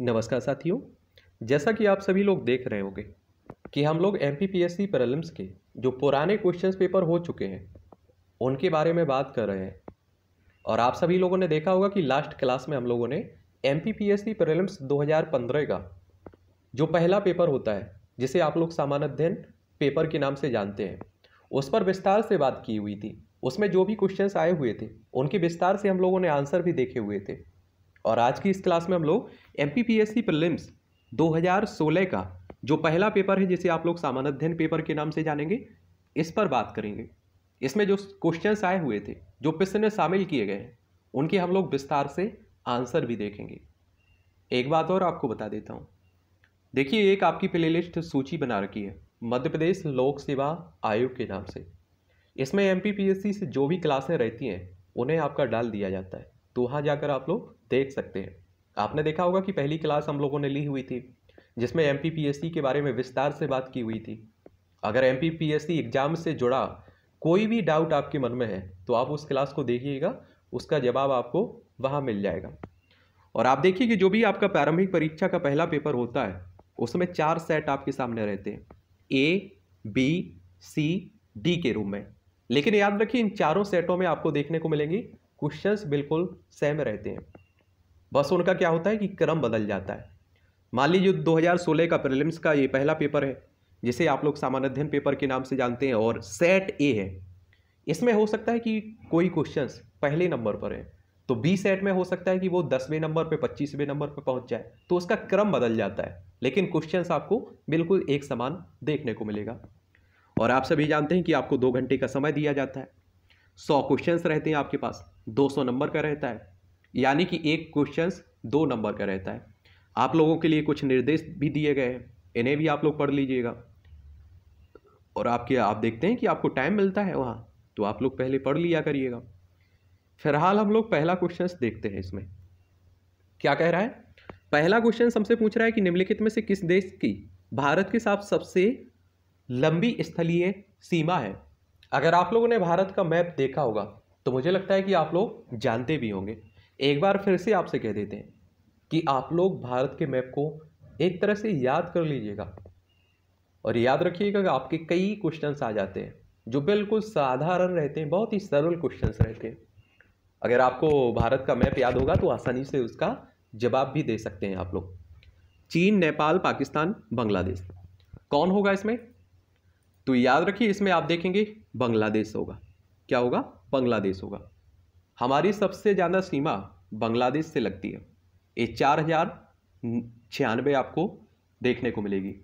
नमस्कार साथियों जैसा कि आप सभी लोग देख रहे होंगे कि हम लोग एम पी पैरलम्स के जो पुराने क्वेश्चन पेपर हो चुके हैं उनके बारे में बात कर रहे हैं और आप सभी लोगों ने देखा होगा कि लास्ट क्लास में हम लोगों ने M P P S C हज़ार पंद्रह का जो पहला पेपर होता है जिसे आप लोग सामान्य अध्ययन पेपर के नाम से जानते हैं उस पर विस्तार से बात की हुई थी उसमें जो भी क्वेश्चंस आए हुए थे उनके विस्तार से हम लोगों ने आंसर भी देखे हुए थे और आज की इस क्लास में हम लोग M P P S C हज़ार सोलह का जो पहला पेपर है जिसे आप लोग सामान्य अध्ययन पेपर के नाम से जानेंगे इस पर बात करेंगे इसमें जो क्वेश्चन आए हुए थे जो प्रश्न में शामिल किए गए हैं उनके हम लोग विस्तार से आंसर भी देखेंगे एक बात और आपको बता देता हूँ देखिए एक आपकी प्लेलिस्ट सूची बना रखी है मध्य प्रदेश लोक सेवा आयोग के नाम से इसमें एम से जो भी क्लासें रहती हैं उन्हें आपका डाल दिया जाता है तो वहाँ जाकर आप लोग देख सकते हैं आपने देखा होगा कि पहली क्लास हम लोगों ने ली हुई थी जिसमें एम के बारे में विस्तार से बात की हुई थी अगर एम एग्ज़ाम से जुड़ा कोई भी डाउट आपके मन में है तो आप उस क्लास को देखिएगा उसका जवाब आपको वहाँ मिल जाएगा और आप देखिए कि जो भी आपका प्रारंभिक परीक्षा का पहला पेपर होता है उसमें चार सेट आपके सामने रहते हैं ए बी सी डी के रूप में लेकिन याद रखिए इन चारों सेटों में आपको देखने को मिलेंगी क्वेश्चंस बिल्कुल सेम रहते हैं बस उनका क्या होता है कि क्रम बदल जाता है मान लीजिए सोलह का प्रिलिम्स का ये पहला पेपर है जिसे आप लोग सामान्य अध्ययन पेपर के नाम से जानते हैं और सेट ए है इसमें हो सकता है कि कोई क्वेश्चंस पहले नंबर पर है तो बी सेट में हो सकता है कि वो दसवें नंबर पे पच्चीसवें नंबर पे पहुंच जाए तो उसका क्रम बदल जाता है लेकिन क्वेश्चंस आपको बिल्कुल एक समान देखने को मिलेगा और आप सभी जानते हैं कि आपको दो घंटे का समय दिया जाता है सौ क्वेश्चंस रहते हैं आपके पास दो सौ नंबर का रहता है यानी कि एक क्वेश्चन दो नंबर का रहता है आप लोगों के लिए कुछ निर्देश भी दिए गए हैं इन्हें भी आप लोग पढ़ लीजिएगा और आपके आप देखते हैं कि आपको टाइम मिलता है वहाँ तो आप लोग पहले पढ़ लिया करिएगा फिलहाल हम लोग पहला क्वेश्चन देखते हैं इसमें क्या कह रहा है पहला क्वेश्चन हमसे पूछ रहा है कि निम्नलिखित में से किस देश की भारत के साथ सबसे लंबी स्थलीय सीमा है अगर आप लोगों ने भारत का मैप देखा होगा तो मुझे लगता है कि आप लोग जानते भी होंगे एक बार फिर से आपसे कह देते हैं कि आप लोग भारत के मैप को एक तरह से याद कर लीजिएगा और याद रखिएगा कि आपके कई क्वेश्चंस आ जाते हैं जो बिल्कुल साधारण रहते हैं बहुत ही सरल क्वेश्चंस रहते हैं अगर आपको भारत का मैप याद होगा तो आसानी से उसका जवाब भी दे सकते हैं आप लोग चीन नेपाल पाकिस्तान बांग्लादेश कौन होगा इसमें तो याद रखिए इसमें आप देखेंगे बांग्लादेश होगा क्या होगा बांग्लादेश होगा हमारी सबसे ज़्यादा सीमा बांग्लादेश से लगती है ये चार हज़ार छियानवे आपको देखने को मिलेगी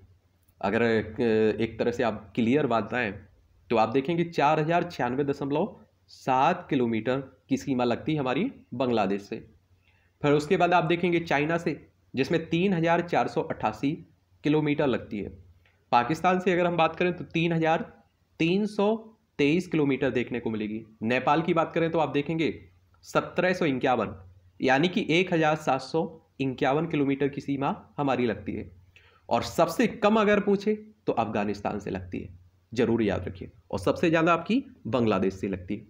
अगर एक तरह से आप क्लियर बात आएँ तो आप देखेंगे चार हज़ार छियानवे दशमलव सात किलोमीटर की सीमा लगती है हमारी बांग्लादेश से फिर उसके बाद आप देखेंगे चाइना से जिसमें तीन हज़ार चार सौ अट्ठासी किलोमीटर लगती है पाकिस्तान से अगर हम बात करें तो तीन हज़ार तीन सौ तेईस किलोमीटर देखने को मिलेगी नेपाल की बात करें तो आप देखेंगे सत्रह सौ इक्यावन यानी कि एक हज़ार सात सौ इक्यावन किलोमीटर की सीमा हमारी लगती है और सबसे कम अगर पूछे तो अफगानिस्तान से लगती है ज़रूर याद रखिए और सबसे ज़्यादा आपकी बांग्लादेश से लगती है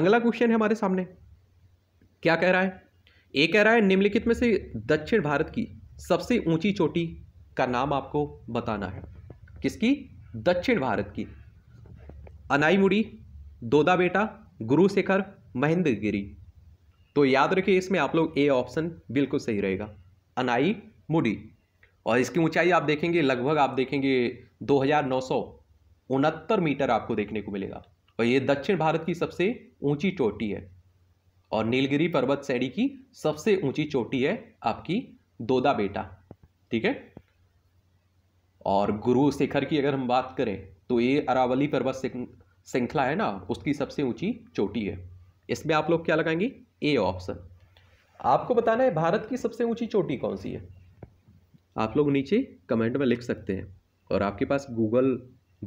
अगला क्वेश्चन है हमारे सामने क्या कह रहा है ये कह रहा है निम्नलिखित में से दक्षिण भारत की सबसे ऊंची चोटी का नाम आपको बताना है किसकी दक्षिण भारत की अनाईमुड़ी दोदा बेटा गुरुशेखर महेंद्र गिरी तो याद रखिए इसमें आप लोग ए ऑप्शन बिल्कुल सही रहेगा अनाई मुडी और इसकी ऊंचाई आप देखेंगे लगभग आप देखेंगे दो हज़ार मीटर आपको देखने को मिलेगा और ये दक्षिण भारत की सबसे ऊंची चोटी है और नीलगिरी पर्वत श्रेणी की सबसे ऊंची चोटी है आपकी दोदा बेटा ठीक है और गुरु शिखर की अगर हम बात करें तो ये अरावली पर्वत श्रृंखला है ना उसकी सबसे ऊंची चोटी है इसमें आप लोग क्या लगाएंगे ए ऑप्शन आपको बताना है भारत की सबसे ऊंची चोटी कौन सी है आप लोग नीचे कमेंट में लिख सकते हैं और आपके पास गूगल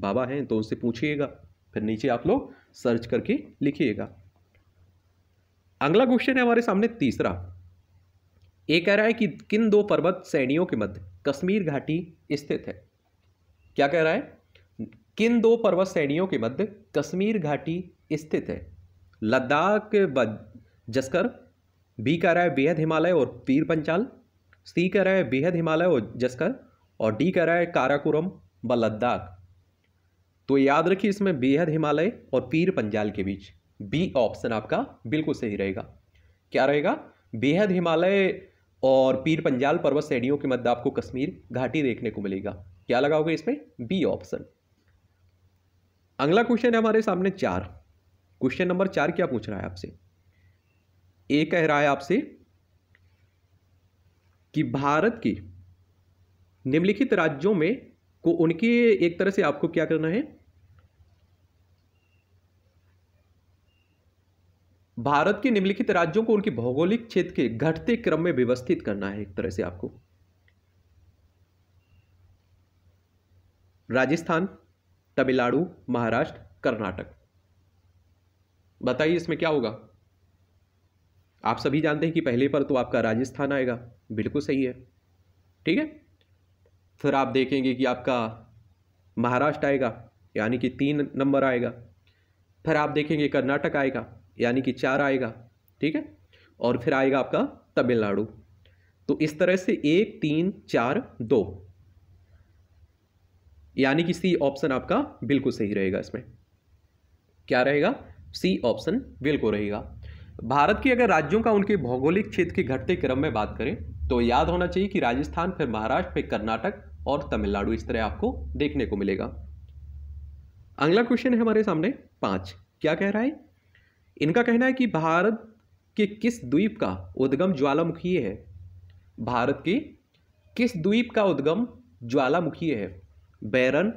बाबा हैं तो उनसे पूछिएगा फिर नीचे आप लोग सर्च करके लिखिएगा अगला क्वेश्चन है हमारे सामने तीसरा ये कह रहा है कि किन दो पर्वत श्रेणियों के मध्य कश्मीर घाटी स्थित है क्या कह रहा है किन दो पर्वत श्रेणियों के मध्य कश्मीर घाटी स्थित है लद्दाख जस्कर बी कह रहा है बेहद हिमालय और पीर पंचाल सी कह रहा है बेहद हिमालय और जस्कर और डी कह रहा है काराकुरम व लद्दाख तो याद रखिए इसमें बेहद हिमालय और पीर पंजाल के बीच बी ऑप्शन आपका बिल्कुल सही रहेगा क्या रहेगा बेहद हिमालय और पीर पंजाल पर्वत श्रेणियों के मध्य आपको कश्मीर घाटी देखने को मिलेगा क्या लगाओगे इसमें बी ऑप्शन अगला क्वेश्चन है हमारे सामने चार क्वेश्चन नंबर चार क्या पूछ रहा है आपसे ए कह रहा है आपसे कि भारत की निम्नलिखित राज्यों में को उनके एक तरह से आपको क्या करना है भारत के निम्नलिखित राज्यों को उनके भौगोलिक क्षेत्र के घटते क्रम में व्यवस्थित करना है एक तरह से आपको राजस्थान तमिलनाडु महाराष्ट्र कर्नाटक बताइए इसमें क्या होगा आप सभी जानते हैं कि पहले पर तो आपका राजस्थान आएगा बिल्कुल सही है ठीक है फिर आप देखेंगे कि आपका महाराष्ट्र आएगा यानी कि तीन नंबर आएगा फिर आप देखेंगे कर्नाटक आएगा यानी कि चार आएगा ठीक है और फिर आएगा आपका तमिलनाडु तो इस तरह से एक तीन चार दो यानी कि सी ऑप्शन आपका बिल्कुल सही रहेगा इसमें क्या रहेगा सी ऑप्शन बिल्कुल रहेगा भारत के अगर राज्यों का उनके भौगोलिक क्षेत्र के घटते क्रम में बात करें तो याद होना चाहिए कि राजस्थान फिर महाराष्ट्र फिर कर्नाटक और तमिलनाडु इस तरह आपको देखने को मिलेगा अगला क्वेश्चन है हमारे सामने पांच क्या कह रहा है इनका कहना है कि भारत के किस द्वीप का उद्गम ज्वालामुखीय है भारत के किस द्वीप का उद्गम ज्वालामुखीय है बैरन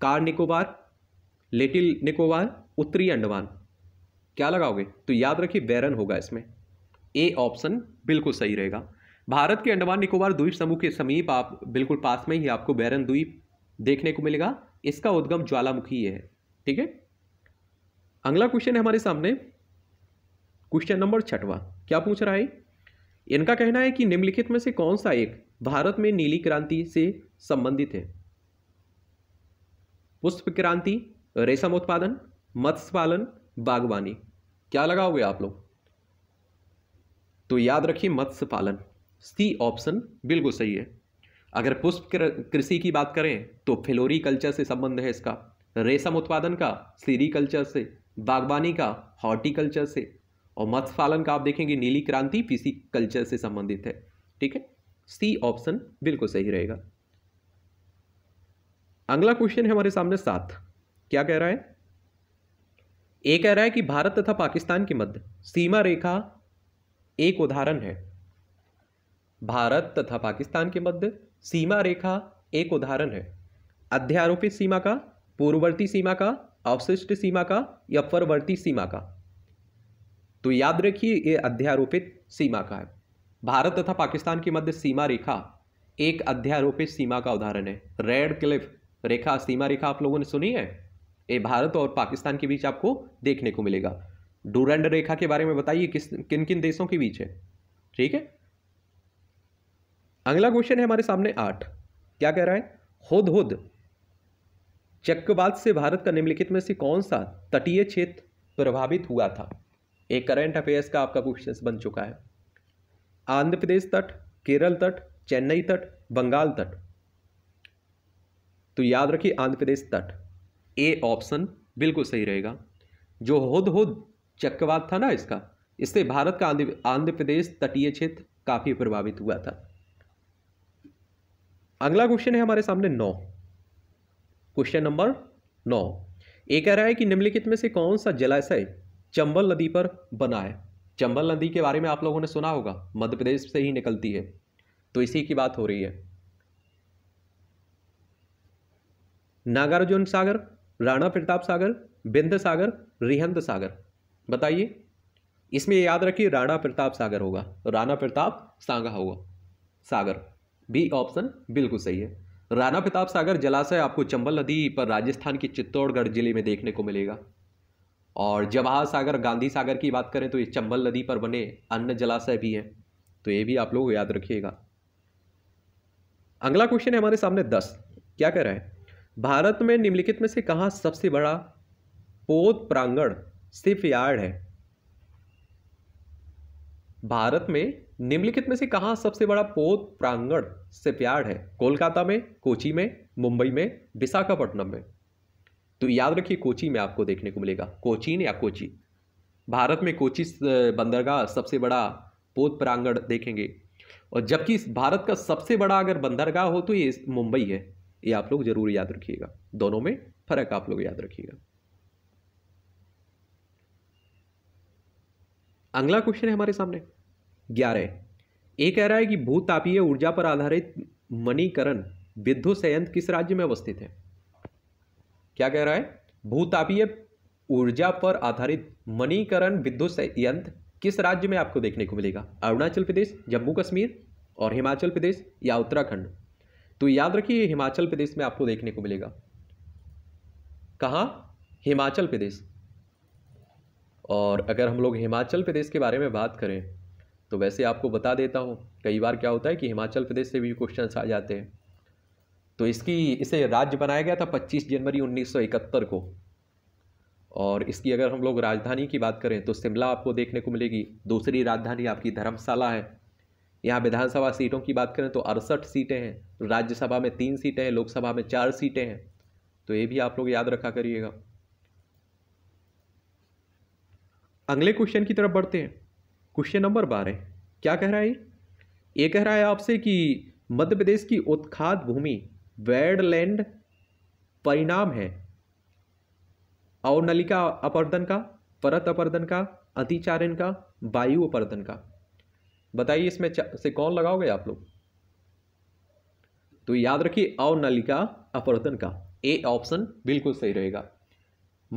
कार निकोबार लिटिल निकोबार उत्तरी अंडमान क्या लगाओगे तो याद रखिए बैरन होगा इसमें ए ऑप्शन बिल्कुल सही रहेगा भारत के अंडमान निकोबार द्वीप समूह के समीप आप बिल्कुल पास में ही आपको बैरन द्वीप देखने को मिलेगा इसका उद्गम ज्वालामुखी है ठीक है अगला क्वेश्चन है हमारे सामने क्वेश्चन नंबर छठवा क्या पूछ रहा है इनका कहना है कि निम्नलिखित में से कौन सा एक भारत में नीली क्रांति से संबंधित है पुष्प क्रांति रेशम उत्पादन मत्स्य पालन बागवानी क्या लगा हुआ आप लोग तो याद रखिए मत्स्य पालन सी ऑप्शन बिल्कुल सही है अगर पुष्प कृषि की बात करें तो फ्लोरी कल्चर से संबंध है इसका रेशम उत्पादन का सीरी कल्चर से बागवानी का हॉर्टिकल्चर से और मत्स्य पालन का आप देखेंगे नीली क्रांति पीसी कल्चर से संबंधित है ठीक है सी ऑप्शन बिल्कुल सही रहेगा अगला क्वेश्चन है हमारे सामने सात क्या कह रहा है ए कह रहा है कि भारत तथा पाकिस्तान के मध्य सीमा रेखा एक उदाहरण है भारत तथा पाकिस्तान के मध्य सीमा रेखा एक उदाहरण है अध्यारोपित सीमा का पूर्ववर्ती सीमा का अवशिष्ट सीमा का या परवर्ती सीमा का तो याद रखिए ये अध्यारोपित सीमा का है भारत तथा पाकिस्तान के मध्य सीमा रेखा एक अध्यारोपित सीमा का उदाहरण है रेड क्लिफ रेखा सीमा रेखा आप लोगों ने सुनी है ये भारत और पाकिस्तान के बीच आपको देखने को मिलेगा डूरेंड रेखा के बारे में बताइए किस किन किन देशों के बीच है ठीक है अगला क्वेश्चन है हमारे सामने आठ क्या कह रहा है खुद हुद चक्रवात से भारत का निम्नलिखित में से कौन सा तटीय क्षेत्र प्रभावित हुआ था एक करंट अफेयर्स का आपका क्वेश्चन बन चुका है आंध्र प्रदेश तट केरल तट चेन्नई तट बंगाल तट तो याद रखिए आंध्र प्रदेश तट ए ऑप्शन बिल्कुल सही रहेगा जो हुद हुद चक्रवात था ना इसका इससे भारत का आंध्र प्रदेश तटीय क्षेत्र काफ़ी प्रभावित हुआ था अगला क्वेश्चन है हमारे सामने नौ क्वेश्चन नंबर नौ ये कह रहा है कि निम्नलिखित में से कौन सा जलाशय चंबल नदी पर बना है चंबल नदी के बारे में आप लोगों ने सुना होगा मध्य प्रदेश से ही निकलती है तो इसी की बात हो रही है नागार्जुन सागर राणा प्रताप सागर बिंद सागर रिहंद सागर बताइए इसमें याद रखिए राणा प्रताप सागर होगा राणा प्रताप सांगा होगा सागर बी ऑप्शन बिल्कुल सही है राणा प्रताप सागर जलाशय आपको चंबल नदी पर राजस्थान के चित्तौड़गढ़ जिले में देखने को मिलेगा और जवाहर सागर गांधी सागर की बात करें तो ये चंबल नदी पर बने अन्य जलाशय भी हैं तो ये भी आप लोग याद रखिएगा अगला क्वेश्चन है हमारे सामने दस क्या कह रहा है भारत में निम्नलिखित में से कहाँ सबसे बड़ा पोत प्रांगण सिर्फ यार्ड है भारत में निम्नलिखित में से कहाँ सबसे बड़ा पोत प्रांगण सिर्फ यार्ड है कोलकाता में कोची में मुंबई में विशाखापट्टनम में तो याद रखिए कोची में आपको देखने को मिलेगा कोचीन या कोची भारत में कोची बंदरगाह सबसे बड़ा पोत प्रांगण देखेंगे और जबकि भारत का सबसे बड़ा अगर बंदरगाह हो तो ये मुंबई है ये आप लोग ज़रूर याद रखिएगा दोनों में फ़र्क आप लोग याद रखिएगा अगला क्वेश्चन है हमारे सामने ग्यारह ये कह रहा है कि भूतापीय ऊर्जा पर आधारित मणिकरण विद्युत संयंत्र किस राज्य में अवस्थित है क्या कह रहा है भूतापीय ऊर्जा पर आधारित मणिकरण विद्युत संयंत्र किस राज्य में आपको देखने को मिलेगा अरुणाचल प्रदेश जम्मू कश्मीर और हिमाचल प्रदेश या उत्तराखंड तो याद रखिए हिमाचल प्रदेश में आपको देखने को मिलेगा कहाँ हिमाचल प्रदेश और अगर हम लोग हिमाचल प्रदेश के बारे में बात करें तो वैसे आपको बता देता हूँ कई बार क्या होता है कि हिमाचल प्रदेश से भी क्वेश्चन आ जाते हैं तो इसकी इसे राज्य बनाया गया था 25 जनवरी 1971 को और इसकी अगर हम लोग राजधानी की बात करें तो शिमला आपको देखने को मिलेगी दूसरी राजधानी आपकी धर्मशाला है यहाँ विधानसभा सीटों की बात करें तो अड़सठ सीटें हैं राज्यसभा में तीन सीटें हैं लोकसभा में चार सीटें हैं तो ये भी आप लोग याद रखा करिएगा अगले क्वेश्चन की तरफ बढ़ते हैं क्वेश्चन नंबर बारह क्या कह रहा है ये कह रहा है आपसे कि मध्य प्रदेश की उत्खात भूमि वेडलैंड परिणाम है और नलिका अपर्दन का परत अपर्दन का अतिचारण का वायु अपर्दन का बताइए इसमें से कौन लगाओगे आप लोग तो याद रखिए अवनलिका अपवर्तन का ए ऑप्शन बिल्कुल सही रहेगा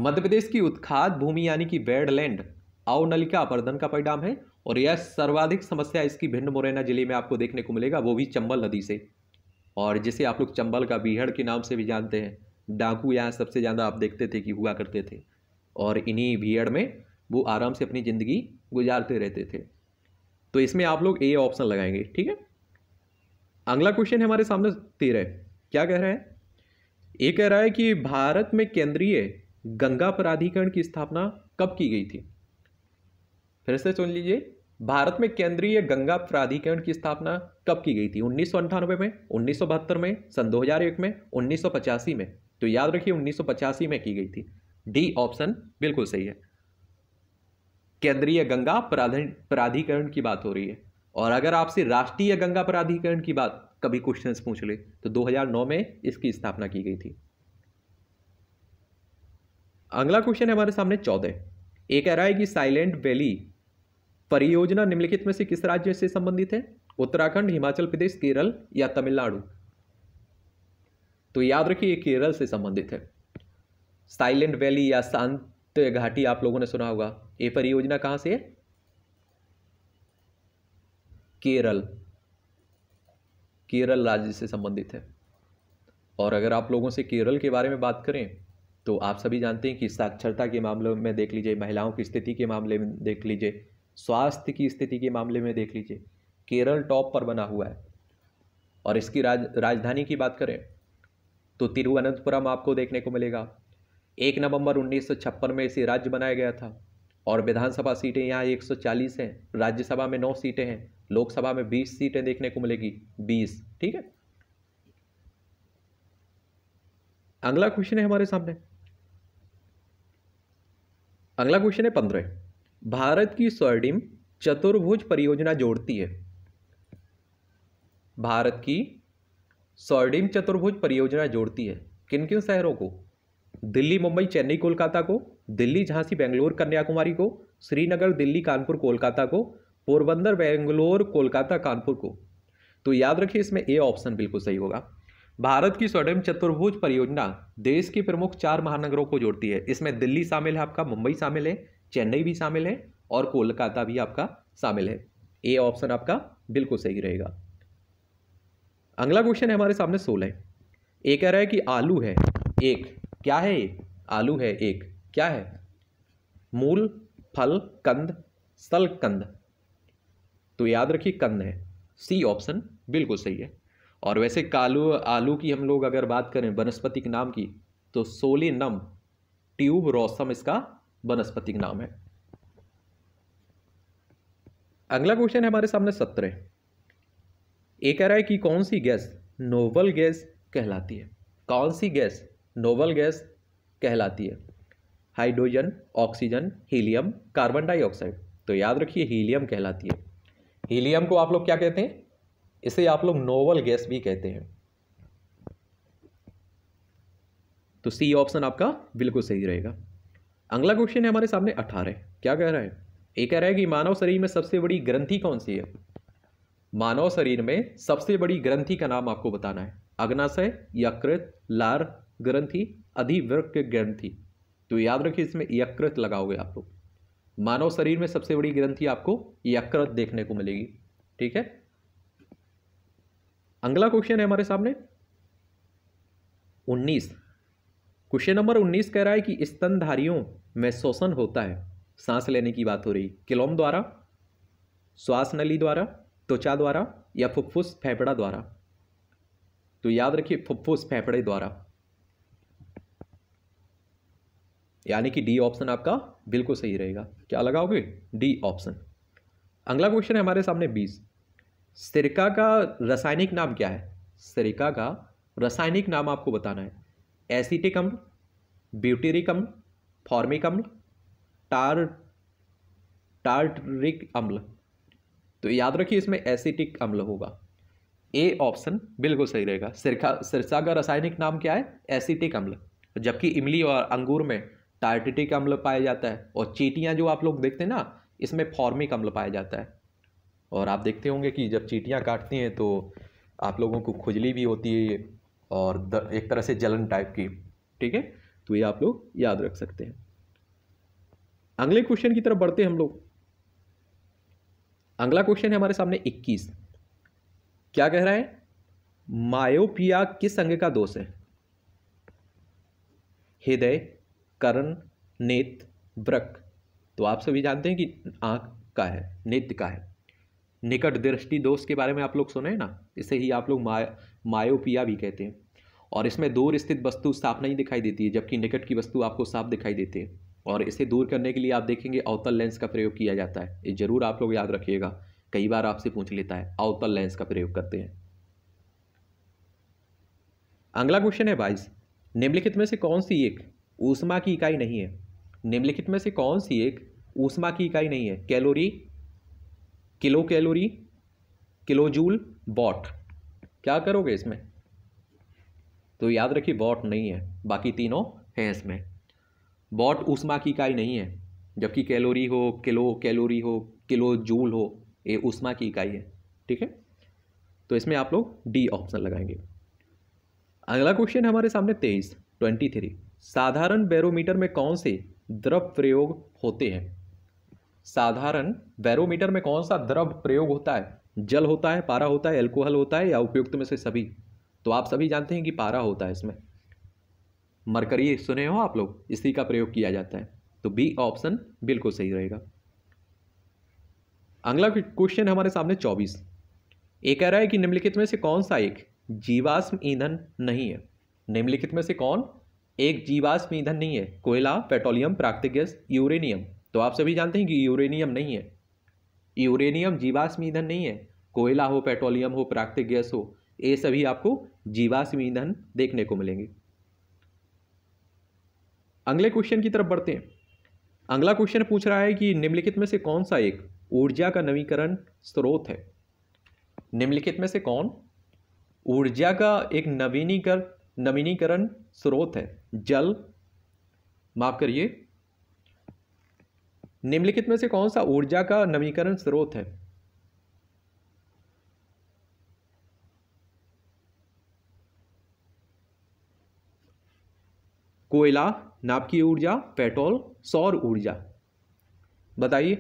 मध्य प्रदेश की उत्खात भूमि यानी कि बेडलैंड अवनलिका अपवर्तन का परिणाम है और यह सर्वाधिक समस्या इसकी भिंड मुरैना जिले में आपको देखने को मिलेगा वो भी चंबल नदी से और जिसे आप लोग चंबल का बीहड़ के नाम से भी जानते हैं डाकू यहाँ सबसे ज़्यादा आप देखते थे कि हुआ करते थे और इन्हीं भीड़ में वो आराम से अपनी ज़िंदगी गुजारते रहते थे तो इसमें आप लोग ए ऑप्शन लगाएंगे ठीक है अगला क्वेश्चन हमारे सामने तेरह क्या कह रहा है ये कह रहा है कि भारत में केंद्रीय गंगा प्राधिकरण की स्थापना कब की गई थी फिर से सुन लीजिए भारत में केंद्रीय गंगा प्राधिकरण की स्थापना कब की गई थी उन्नीस में उन्नीस में सन 2001 में उन्नीस में तो याद रखिए उन्नीस में की गई थी डी ऑप्शन बिल्कुल सही है केंद्रीय गंगा प्राधिकरण की बात हो रही है और अगर आपसे राष्ट्रीय गंगा प्राधिकरण की बात कभी क्वेश्चन पूछ ले तो 2009 में इसकी स्थापना की गई थी अगला क्वेश्चन है हमारे सामने चौदह एक कह रहा है कि साइलेंट वैली परियोजना निम्नलिखित में से किस राज्य से संबंधित है उत्तराखंड हिमाचल प्रदेश केरल या तमिलनाडु तो याद रखिए केरल से संबंधित है साइलेंट वैली या शांत घाटी आप लोगों ने सुना होगा ये परियोजना कहां से है केरल केरल राज्य से संबंधित है और अगर आप लोगों से केरल के बारे में बात करें तो आप सभी जानते हैं कि साक्षरता के मामले में देख लीजिए महिलाओं की स्थिति के मामले में देख लीजिए स्वास्थ्य की स्थिति के मामले में देख लीजिए केरल टॉप पर बना हुआ है और इसकी राज राजधानी की बात करें तो तिरुवनंतपुरम आपको देखने को मिलेगा एक नवंबर उन्नीस में इसे राज्य बनाया गया था और विधानसभा सीटें यहाँ 140 हैं राज्यसभा में 9 सीटें हैं लोकसभा में 20 सीटें देखने को मिलेगी 20 ठीक है अगला क्वेश्चन है हमारे सामने अगला क्वेश्चन है पंद्रह भारत की स्वर्णिम चतुर्भुज परियोजना जोड़ती है भारत की स्वर्णिम चतुर्भुज परियोजना जोड़ती है किन किन शहरों को दिल्ली मुंबई चेन्नई कोलकाता को दिल्ली झांसी बेंगलोर कन्याकुमारी को श्रीनगर दिल्ली कानपुर कोलकाता को पोरबंदर बेंगलोर कोलकाता कानपुर को तो याद रखिए इसमें ए ऑप्शन बिल्कुल सही होगा भारत की स्वर्णिम चतुर्भुज परियोजना देश के प्रमुख चार महानगरों को जोड़ती है इसमें दिल्ली शामिल है आपका मुंबई शामिल है चेन्नई भी शामिल है और कोलकाता भी आपका शामिल है ए ऑप्शन आपका बिल्कुल सही रहेगा अगला क्वेश्चन है हमारे सामने सोलह ए कह रहा है कि आलू है एक क्या है आलू है एक क्या है मूल फल कंद सल कंद तो याद रखिए कंद है सी ऑप्शन बिल्कुल सही है और वैसे कालू आलू की हम लोग अगर बात करें वनस्पतिक नाम की तो सोलिनम ट्यूब रोसम इसका वनस्पतिक नाम है अगला क्वेश्चन है हमारे सामने सत्रह एक कह रहा है कि कौन सी गैस नोबल गैस कहलाती है कौन सी गैस नोबल गैस कहलाती है hydrogen oxygen helium carbon dioxide तो याद रखिए हीलियम कहलाती है हीलियम को आप लोग क्या कहते हैं इसे आप लोग नोवल गैस भी कहते हैं तो सी ऑप्शन आपका बिल्कुल सही रहेगा अगला क्वेश्चन है हमारे सामने अठारह क्या कह रहा है ये कह रहा है कि मानव शरीर में सबसे बड़ी ग्रंथि कौन सी है मानव शरीर में सबसे बड़ी ग्रंथि का नाम आपको बताना है अग्नाशय यकृत लार ग्रंथि अधिवृक्क ग्रंथि तो याद रखिए इसमें यकृत लगाओगे आप लोग मानव शरीर में सबसे बड़ी ग्रंथि आपको यकृत देखने को मिलेगी ठीक है अगला क्वेश्चन है हमारे सामने उन्नीस क्वेश्चन नंबर उन्नीस कह रहा है कि स्तनधारियों में शोषण होता है सांस लेने की बात हो रही किलोम द्वारा श्वास नली द्वारा त्वचा द्वारा या फुफ्फुस फेफड़ा द्वारा तो याद रखिए फुफ्फुस फेफड़े द्वारा यानी कि डी ऑप्शन आपका बिल्कुल सही रहेगा क्या लगाओगे डी ऑप्शन अगला क्वेश्चन है हमारे सामने बीस सिरका का रासायनिक नाम क्या है सिरका का रासायनिक नाम आपको बताना है एसिटिक अम्ल ब्यूटेरिक अम्ल फॉर्मिक अम्ल टार टार्टरिक अम्ल तो याद रखिए इसमें एसिटिक अम्ल होगा ए ऑप्शन बिल्कुल सही रहेगा सिरका सिरसा का रासायनिक नाम क्या है एसिटिक अम्ल जबकि इमली और अंगूर में टार्टिटिक अम्ल पाया जाता है और चीटियाँ जो आप लोग देखते हैं ना इसमें फॉर्मिक अम्ल पाया जाता है और आप देखते होंगे कि जब चीटियाँ काटती हैं तो आप लोगों को खुजली भी होती है और एक तरह से जलन टाइप की ठीक है तो ये आप लोग याद रख सकते हैं अगले क्वेश्चन की तरफ बढ़ते हैं हम लोग अगला क्वेश्चन है हमारे सामने 21 क्या कह रहा है मायोपिया किस अंग का दोष है हृदय करण नेत ब्रक तो आप सभी जानते हैं कि आँख का है नेत्र का है निकट दृष्टि दोष के बारे में आप लोग सुने ना इसे ही आप लोग मा मायोपिया भी कहते हैं और इसमें दूर स्थित वस्तु साफ नहीं दिखाई देती है जबकि निकट की वस्तु आपको साफ दिखाई देती है और इसे दूर करने के लिए आप देखेंगे अवतल लेंस का प्रयोग किया जाता है ये जरूर आप लोग याद रखिएगा कई बार आपसे पूछ लेता है अवतल लेंस का प्रयोग करते हैं अगला क्वेश्चन है बाईस निम्नलिखित में से कौन सी एक ऊष्मा की इकाई नहीं है निम्नलिखित में से कौन सी एक ऊष्मा की इकाई नहीं है calorie kilo calorie kilojoule watt क्या करोगे इसमें तो याद रखिए बॉट नहीं है बाकी तीनों हैं इसमें बॉट ऊष्मा की इकाई नहीं है जबकि कैलोरी हो किलो कैलोरी हो किलो जूल हो ये ऊष्मा की इकाई है ठीक है तो इसमें आप लोग डी ऑप्शन लगाएंगे अगला क्वेश्चन है हमारे सामने तेईस ट्वेंटी थ्री साधारण बैरोमीटर में कौन से द्रव प्रयोग होते हैं साधारण बैरोमीटर में कौन सा द्रव प्रयोग होता है जल होता है पारा होता है एल्कोहल होता है या उपयुक्त में से सभी तो आप सभी जानते हैं कि पारा होता है इसमें मरकरी सुने हो आप लोग इसी का प्रयोग किया जाता है तो बी ऑप्शन बिल्कुल सही रहेगा अगला क्वेश्चन हमारे सामने चौबीस ये कह रहा है कि निम्नलिखित में से कौन सा एक जीवाश्म ईंधन नहीं है निम्नलिखित में से कौन एक जीवाश्म ईंधन नहीं है कोयला पेट्रोलियम प्राकृतिक गैस यूरेनियम तो आप सभी जानते हैं कि यूरेनियम नहीं है यूरेनियम जीवाश्म ईंधन नहीं है कोयला हो पेट्रोलियम हो प्राकृतिक गैस हो ये सभी आपको जीवाश्म ईंधन देखने को मिलेंगे अगले क्वेश्चन की तरफ बढ़ते हैं अगला क्वेश्चन पूछ रहा है कि निम्नलिखित में से कौन सा एक ऊर्जा का नवीकरण स्रोत है निम्नलिखित में से कौन ऊर्जा का एक नवीनीकरण नवीनीकरण स्रोत है जल माफ करिए निम्नलिखित में से कौन सा ऊर्जा का नवीनीकरण स्रोत है कोयला नापकी ऊर्जा पेट्रोल सौर ऊर्जा बताइए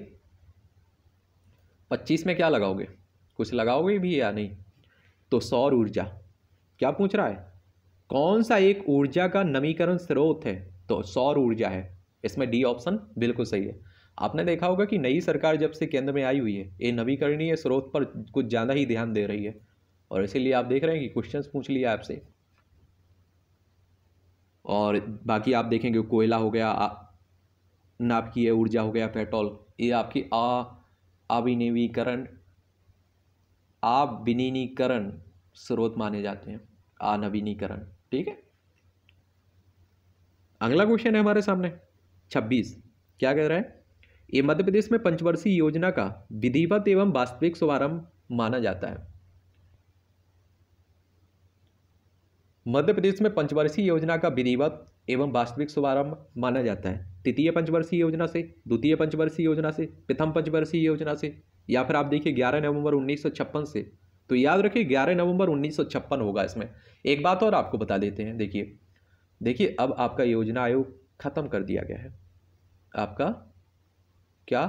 पच्चीस में क्या लगाओगे कुछ लगाओगे भी या नहीं तो सौर ऊर्जा क्या पूछ रहा है कौन सा एक ऊर्जा का नवीकरण स्रोत है तो सौर ऊर्जा है इसमें डी ऑप्शन बिल्कुल सही है आपने देखा होगा कि नई सरकार जब से केंद्र में आई हुई है ये नवीकरणीय स्रोत पर कुछ ज़्यादा ही ध्यान दे रही है और इसीलिए आप देख रहे हैं कि क्वेश्चंस पूछ लिया आपसे और बाकी आप देखेंगे कोयला हो गया नाभिकीय ऊर्जा हो गया पेट्रोल ये आपकी अविनिवीकरण आविनीकरण स्रोत माने जाते हैं अनवीनीकरण ठीक है अगला क्वेश्चन है हमारे सामने छब्बीस क्या कह रहा है ये मध्य प्रदेश में पंचवर्षीय योजना का विधिवत एवं वास्तविक शुभारंभ माना जाता है मध्य प्रदेश में पंचवर्षीय योजना का विधिवत एवं वास्तविक शुभारंभ माना जाता है तृतीय पंचवर्षीय योजना से द्वितीय पंचवर्षीय योजना से प्रथम पंचवर्षीय योजना से या फिर आप देखिए ग्यारह नवंबर उन्नीस से तो याद रखिए ग्यारह नवंबर उन्नीस होगा इसमें एक बात और आपको बता देते हैं देखिए देखिए अब आपका योजना आयोग ख़त्म कर दिया गया है आपका क्या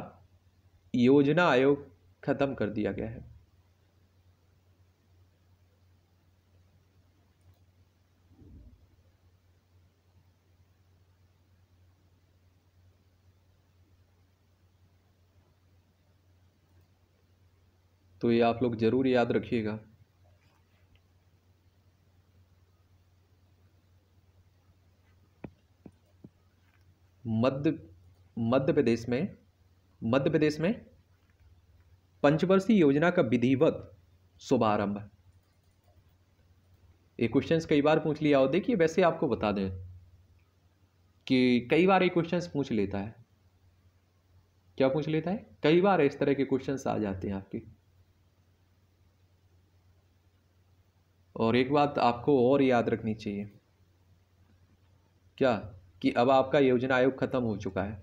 योजना आयोग ख़त्म कर दिया गया है तो ये आप लोग ज़रूर याद रखिएगा मध्य मध्य प्रदेश में मध्य प्रदेश में पंचवर्षीय योजना का विधिवत शुभारंभ ये क्वेश्चंस कई बार पूछ लिया हो देखिए वैसे आपको बता दें कि कई बार ये क्वेश्चंस पूछ लेता है क्या पूछ लेता है कई बार इस तरह के क्वेश्चंस आ जाते हैं आपके और एक बात आपको और याद रखनी चाहिए क्या कि अब आपका योजना आयोग खत्म हो चुका है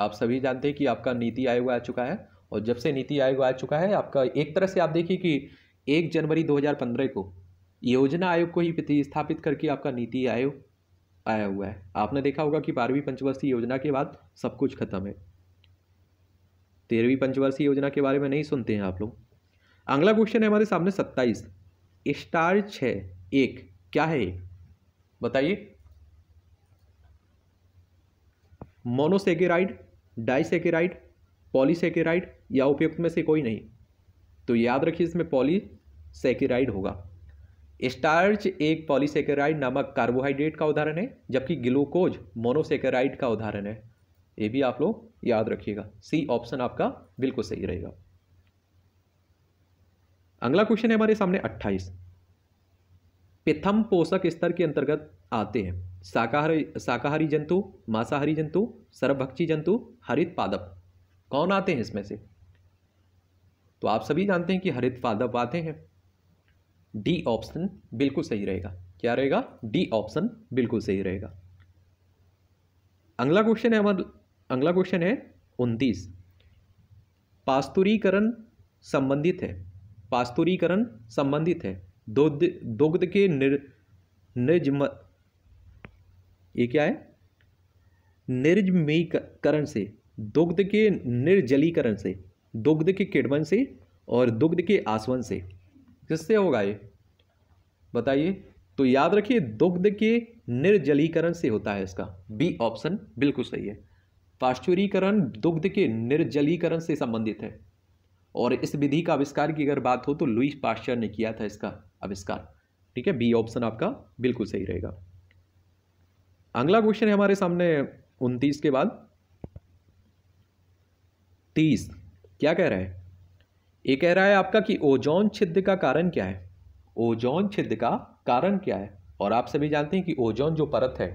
आप सभी जानते हैं कि आपका नीति आयोग आ चुका है और जब से नीति आयोग आ चुका है आपका एक तरह से आप देखिए कि एक जनवरी 2015 को योजना आयोग को ही प्रतिस्थापित करके आपका नीति आयोग आया हुआ है आपने देखा होगा कि बारहवीं पंचवर्षीय योजना के बाद सब कुछ खत्म है तेरहवीं पंचवर्षीय योजना के बारे में नहीं सुनते हैं आप लोग अगला क्वेश्चन है हमारे सामने सत्ताईस स्टार्च है एक क्या है बताइए मोनोसेकेराइड डाइसेकेराइड पॉलीसेकेराइड या उपयुक्त में से कोई नहीं तो याद रखिए इसमें पॉलीसेकेराइड होगा स्टार्च एक पॉलीसेकेराइड नामक कार्बोहाइड्रेट का उदाहरण है जबकि ग्लूकोज मोनोसेकेराइड का उदाहरण है ये भी आप लोग याद रखिएगा सी ऑप्शन आपका बिल्कुल सही रहेगा अगला क्वेश्चन है हमारे सामने अट्ठाईस प्रथम पोषक स्तर के अंतर्गत आते हैं शाकाहारी शाकाहारी जंतु मांसाहारी जंतु सर्वभक्षी जंतु हरित पादप कौन आते हैं इसमें से तो आप सभी जानते हैं कि हरित पादप आते हैं डी ऑप्शन बिल्कुल सही रहेगा क्या रहेगा डी ऑप्शन बिल्कुल सही रहेगा अगला क्वेश्चन है हमारा अगला क्वेश्चन है उनतीस पास्तुरीकरण संबंधित है पास्तुरीकरण संबंधित है दुग्ध दुग्ध के निर निर्जम ये क्या है निर्जमीकरण से दुग्ध के निर्जलीकरण से दुग्ध के किडवन से और दुग्ध के आसवन से किससे होगा ये बताइए तो याद रखिए दुग्ध के निर्जलीकरण से होता है इसका बी ऑप्शन बिल्कुल सही है पाश्चुरीकरण दुग्ध के निर्जलीकरण से संबंधित है और इस विधि का आविष्कार की अगर बात हो तो लुई पाश्चर ने किया था इसका आविष्कार ठीक है बी ऑप्शन आपका बिल्कुल सही रहेगा अगला क्वेश्चन है हमारे सामने उनतीस के बाद तीस क्या कह रहा है ये कह रहा है आपका कि ओजोन छिद्र का कारण क्या है ओजोन छिद्र का कारण क्या है और आप सभी जानते हैं कि ओजोन जो परत है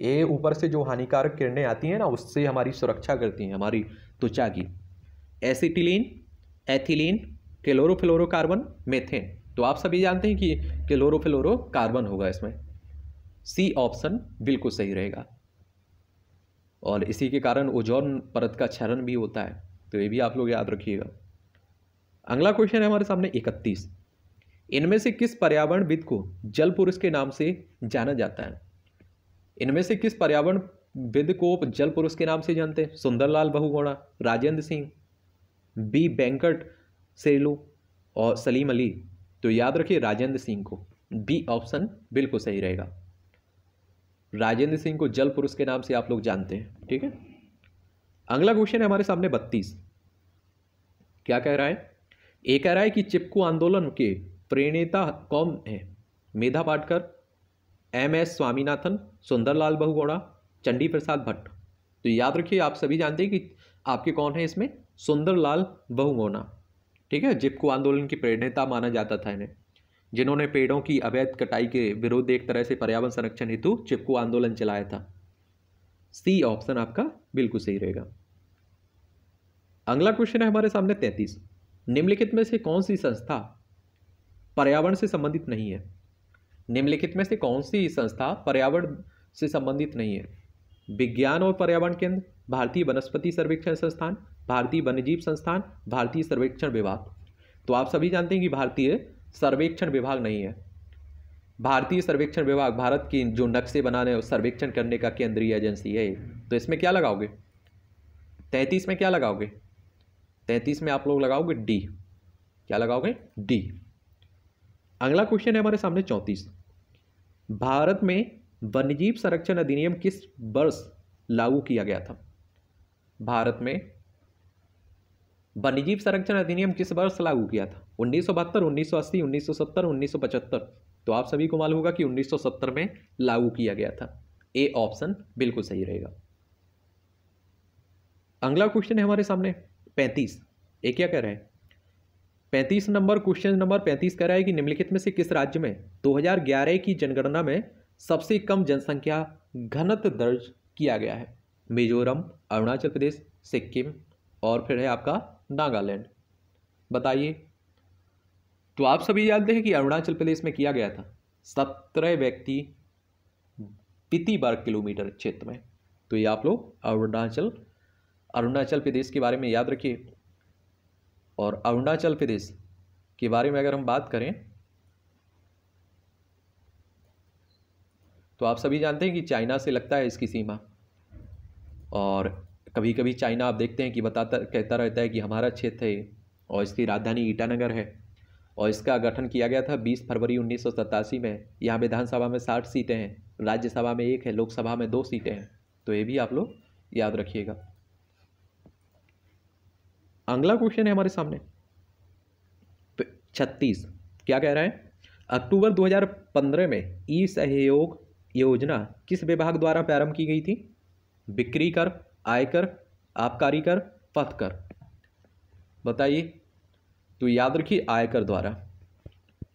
ये ऊपर से जो हानिकारक किरणें आती हैं ना उससे हमारी सुरक्षा करती हैं हमारी त्वचा की एसिटिलीन एथिलीन क्लोरोफ्लोरोकार्बन मेथेन तो आप सभी जानते हैं कि क्लोरोफ्लोरोकार्बन होगा इसमें सी ऑप्शन बिल्कुल सही रहेगा और इसी के कारण ओजोन परत का क्षरण भी होता है तो ये भी आप लोग याद रखिएगा अगला क्वेश्चन है हमारे सामने इकतीस इनमें से किस पर्यावरणविद को जल पुरुष के नाम से जाना जाता है इनमें से किस पर्यावरण विद को जल पुरुष के नाम से जानते हैं सुंदरलाल बहुगोणा राजेंद्र सिंह बी वेंकट सेलू और सलीम अली तो याद रखिए राजेंद्र सिंह को बी ऑप्शन बिल्कुल सही रहेगा राजेंद्र सिंह को जल पुरुष के नाम से आप लोग जानते हैं ठीक है अगला क्वेश्चन है हमारे सामने बत्तीस क्या कह रहा है ये कह रहा है कि चिपकू आंदोलन के प्रेरणेता कौन है मेधा पाटकर एम एस स्वामीनाथन सुंदरलाल बहुगौड़ा चंडी प्रसाद भट्ट तो याद रखिए आप सभी जानते हैं कि आपके कौन है इसमें सुंदरलाल बहुगोना ठीक है जिपको आंदोलन की प्रेरणेता माना जाता था इन्हें जिन्होंने पेड़ों की अवैध कटाई के विरोध एक तरह से पर्यावरण संरक्षण हेतु चिपको आंदोलन चलाया था सी ऑप्शन आपका बिल्कुल सही रहेगा अगला क्वेश्चन है हमारे सामने तैंतीस निम्नलिखित में से कौन सी संस्था पर्यावरण से संबंधित नहीं है निम्नलिखित में से कौन सी संस्था पर्यावरण से संबंधित नहीं है विज्ञान और पर्यावरण केंद्र भारतीय वनस्पति सर्वेक्षण संस्थान भारतीय वन्यजीव संस्थान भारतीय सर्वेक्षण विभाग तो आप सभी जानते हैं कि भारतीय सर्वेक्षण विभाग नहीं है भारतीय सर्वेक्षण विभाग भारत की जो नक्शे बनाने और सर्वेक्षण करने का केंद्रीय एजेंसी है तो इसमें क्या लगाओगे तैंतीस में क्या लगाओगे तैंतीस में आप लोग लगाओगे डी क्या लगाओगे डी अगला क्वेश्चन है हमारे सामने चौंतीस भारत में वन्यजीव संरक्षण अधिनियम किस वर्ष लागू किया गया था भारत में वन्यजीव संरक्षण अधिनियम किस वर्ष लागू किया था उन्नीस सौ बहत्तर उन्नीस सौ अस्सी उन्नीस सौ सत्तर उन्नीस सौ पचहत्तर तो आप सभी को मालूम होगा कि 1970 में लागू किया गया था ए ऑप्शन बिल्कुल सही रहेगा अगला क्वेश्चन है हमारे सामने पैंतीस ये क्या कह रहे हैं पैंतीस नंबर क्वेश्चन नंबर पैंतीस कह रहा है कि निम्नलिखित में से किस राज्य में 2011 की जनगणना में सबसे कम जनसंख्या घनत्व दर्ज किया गया है मिजोरम अरुणाचल प्रदेश सिक्किम और फिर है आपका नागालैंड बताइए तो आप सभी जानते हैं कि अरुणाचल प्रदेश में किया गया था सत्रह व्यक्ति पिती वर्ग किलोमीटर क्षेत्र में तो ये आप लोग अरुणाचल अरुणाचल प्रदेश के बारे में याद रखिए और अरुणाचल प्रदेश के बारे में अगर हम बात करें तो आप सभी जानते हैं कि चाइना से लगता है इसकी सीमा और कभी कभी चाइना आप देखते हैं कि बताता कहता रहता है कि हमारा क्षेत्र है और इसकी राजधानी ईटानगर है और इसका गठन किया गया था 20 फरवरी उन्नीस में यहाँ विधानसभा में साठ सीटें हैं राज्यसभा में एक है लोकसभा में दो सीटें हैं तो ये भी आप लोग याद रखिएगा अगला क्वेश्चन है हमारे सामने छत्तीस क्या कह रहा है अक्टूबर 2015 में ई सहयोग योजना किस विभाग द्वारा प्रारंभ की गई थी बिक्री कर आयकर आबकारी कर पथ कर बताइए तो याद रखिए आयकर द्वारा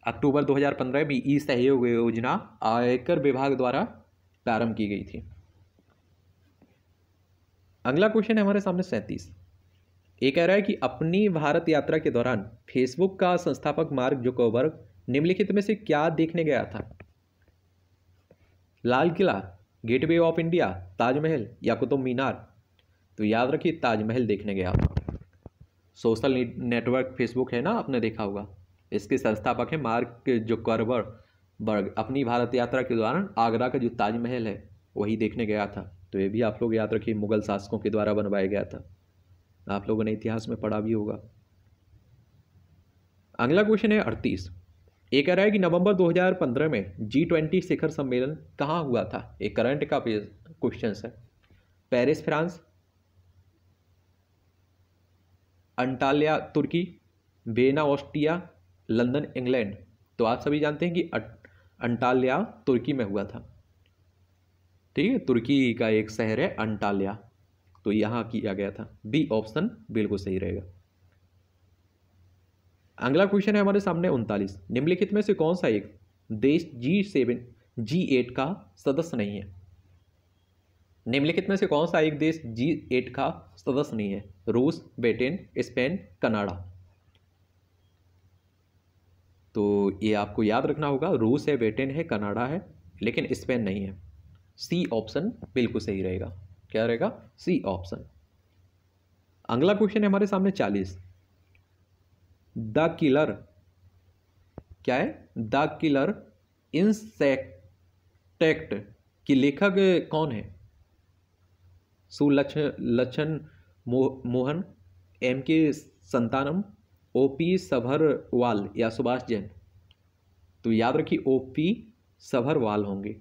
अक्टूबर 2015 में ई सहयोग योजना आयकर विभाग द्वारा प्रारंभ की गई थी अगला क्वेश्चन है हमारे सामने सैंतीस ये कह रहा है कि अपनी भारत यात्रा के दौरान फेसबुक का संस्थापक जो जुकोबर्ग निम्नलिखित में से क्या देखने गया था Lal Qila gateway of India Taj या कुतुब मीनार तो याद रखिए ताजमहल देखने गया था सोशल नेटवर्क फेसबुक है ना आपने देखा होगा इसके संस्थापक हैं मार्क जुकरबर बर्ग अपनी भारत यात्रा के दौरान आगरा का जो ताजमहल है वही देखने गया था तो ये भी आप लोग याद रखिए मुगल शासकों के द्वारा बनवाया गया था आप लोगों ने इतिहास में पढ़ा भी होगा अगला क्वेश्चन है अड़तीस ये कह रहा है कि नवंबर 2015 में जी ट्वेंटी शिखर सम्मेलन कहाँ हुआ था ये करंट का क्वेश्चन है पेरिस फ्रांस अंटालिया तुर्की बेना ऑस्ट्रिया लंदन इंग्लैंड तो आप सभी जानते हैं कि अं-, अंटालिया तुर्की में हुआ था ठीक है तुर्की का एक शहर है अंटालिया तो यहाँ किया गया था बी ऑप्शन बिल्कुल सही रहेगा अगला क्वेश्चन है हमारे सामने उनतालीस निम्नलिखित में से कौन सा एक देश जी सेवन जी एट का सदस्य नहीं है निम्नलिखित में से कौन सा एक देश जी एट का सदस्य नहीं है रूस ब्रिटेन स्पेन कनाडा तो ये आपको याद रखना होगा रूस है ब्रिटेन है कनाडा है लेकिन स्पेन नहीं है सी ऑप्शन बिल्कुल सही रहेगा क्या रहेगा सी ऑप्शन अगला क्वेश्चन है हमारे सामने चालीस द किलर क्या है द किलर इंसेक्टेक्ट की लेखक कौन है सुलक्ष लक्षण मो, मोहन एम के संतानम ओ पी सभरवाल या सुभाष जैन तो याद रखिए ओ पी सभरवाल होंगे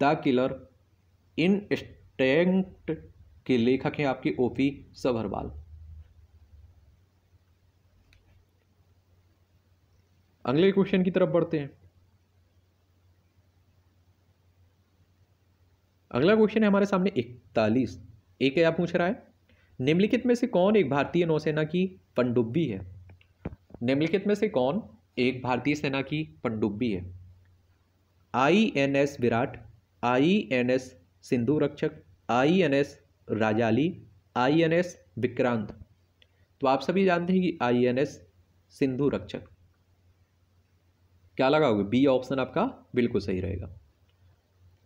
द किलर इन स्टेंट के लेखक हैं आपके ओ पी सभरवाल अगले क्वेश्चन की तरफ बढ़ते हैं अगला क्वेश्चन है हमारे सामने इकतालीस एक आप पूछ रहा है निम्नलिखित में से कौन एक भारतीय नौसेना की पनडुब्बी है निम्नलिखित में से कौन एक भारतीय सेना की पनडुब्बी है I N S Viraat I N S Sindhu Rakshak I N S Rajali I N S Vikrant तो आप सभी जानते हैं कि आई एन एस सिंधु रक्षक क्या लगाओगे बी ऑप्शन आपका बिल्कुल सही रहेगा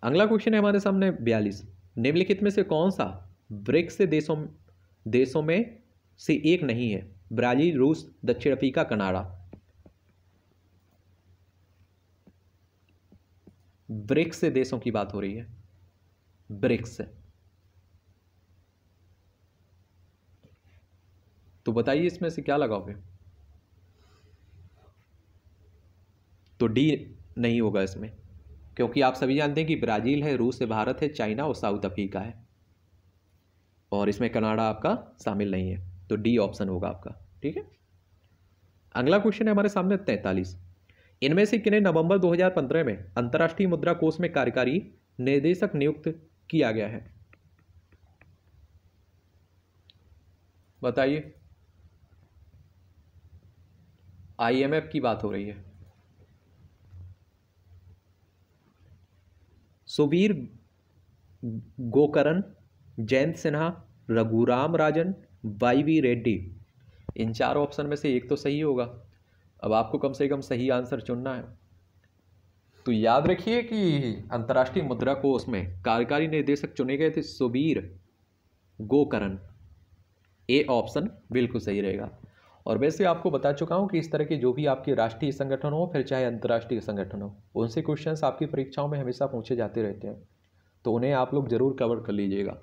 अगला क्वेश्चन है हमारे सामने बयालीस निम्नलिखित में से कौन सा ब्रिक्स देशों देशों में से एक नहीं है ब्राज़ील रूस दक्षिण अफ्रीका कनाडा ब्रिक्स देशों की बात हो रही है ब्रिक्स तो बताइए इसमें से क्या लगाओगे तो डी नहीं होगा इसमें क्योंकि आप सभी जानते हैं कि ब्राज़ील है रूस है भारत है चाइना और साउथ अफ्रीका है और इसमें कनाडा आपका शामिल नहीं है तो डी ऑप्शन होगा आपका ठीक है अगला क्वेश्चन है हमारे सामने तैंतालीस इनमें से किन्हें नवंबर 2015 में अंतर्राष्ट्रीय मुद्रा कोष में कार्यकारी निदेशक नियुक्त किया गया है बताइए आईएमएफ की बात हो रही है सुबीर गोकरण जयंत सिन्हा रघुराम राजन वाई वी रेड्डी इन चार ऑप्शन में से एक तो सही होगा अब आपको कम से कम सही आंसर चुनना है तो याद रखिए कि अंतर्राष्ट्रीय मुद्रा कोष में कार्यकारी निर्देशक चुने गए थे सुबीर गोकरण ए ऑप्शन बिल्कुल सही रहेगा और वैसे आपको बता चुका हूँ कि इस तरह के जो भी आपके राष्ट्रीय संगठन हो फिर चाहे अंतर्राष्ट्रीय संगठन हो उनसे क्वेश्चंस आपकी परीक्षाओं में हमेशा पूछे जाते रहते हैं तो उन्हें आप लोग ज़रूर कवर कर लीजिएगा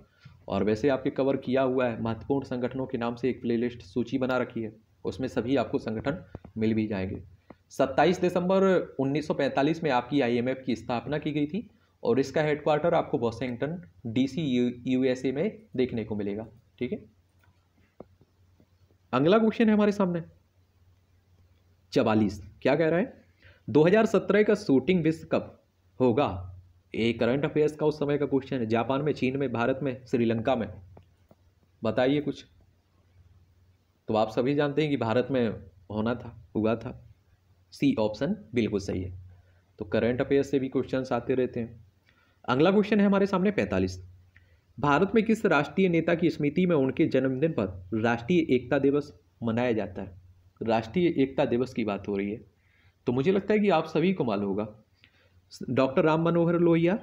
और वैसे आपके कवर किया हुआ है महत्वपूर्ण संगठनों के नाम से एक प्ले सूची बना रखी है उसमें सभी आपको संगठन मिल भी जाएंगे 27 दिसंबर 1945 में आपकी आई की स्थापना की गई थी और इसका हेडक्वार्टर आपको वॉशिंगटन डीसी यूएसए में देखने को मिलेगा ठीक है अगला क्वेश्चन है हमारे सामने चवालीस क्या कह रहा है 2017 का शूटिंग विश्व कप होगा ये करंट अफेयर्स का उस समय का क्वेश्चन है जापान में चीन में भारत में श्रीलंका में बताइए कुछ तो आप सभी जानते हैं कि भारत में होना था हुआ था सी ऑप्शन बिल्कुल सही है तो करंट अफेयर्स से भी क्वेश्चन आते रहते हैं अगला क्वेश्चन है हमारे सामने पैंतालीस भारत में किस राष्ट्रीय नेता की स्मृति में उनके जन्मदिन पर राष्ट्रीय एकता दिवस मनाया जाता है राष्ट्रीय एकता दिवस की बात हो रही है तो मुझे लगता है कि आप सभी को मालूम होगा doctor Ram Manohar Lohia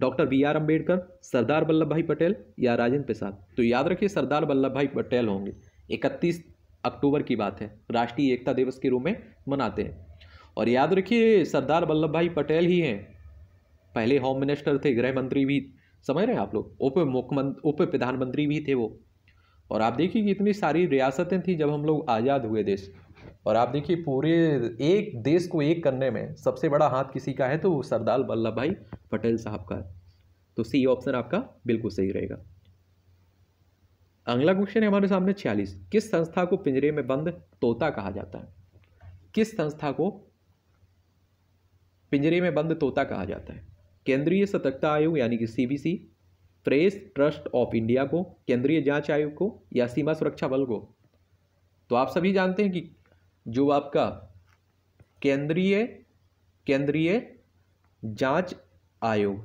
doctor B R Ambedkar Sardar Vallabhbhai Patel या राजेंद्र प्रसाद तो याद रखिए सरदार वल्लभ भाई पटेल होंगे इकतीस अक्टूबर की बात है राष्ट्रीय एकता दिवस के रूप में मनाते हैं और याद रखिए सरदार वल्लभ भाई पटेल ही हैं पहले होम मिनिस्टर थे गृह मंत्री भी समझ रहे हैं आप लोग उप मुख्यमंत्री उप प्रधानमंत्री भी थे वो और आप देखिए कि इतनी सारी रियासतें थी जब हम लोग आज़ाद हुए देश और आप देखिए पूरे एक देश को एक करने में सबसे बड़ा हाथ किसी का है तो वो सरदार वल्लभ भाई पटेल साहब का है तो सी ऑप्शन आपका बिल्कुल सही रहेगा अगला क्वेश्चन है हमारे सामने छियालीस किस संस्था को पिंजरे में बंद तोता कहा जाता है किस संस्था को पिंजरे में बंद तोता कहा जाता है केंद्रीय सतर्कता आयोग यानी कि CBC press trust of India को केंद्रीय जांच आयोग को या सीमा सुरक्षा बल को तो आप सभी जानते हैं कि जो आपका केंद्रीय केंद्रीय जांच आयोग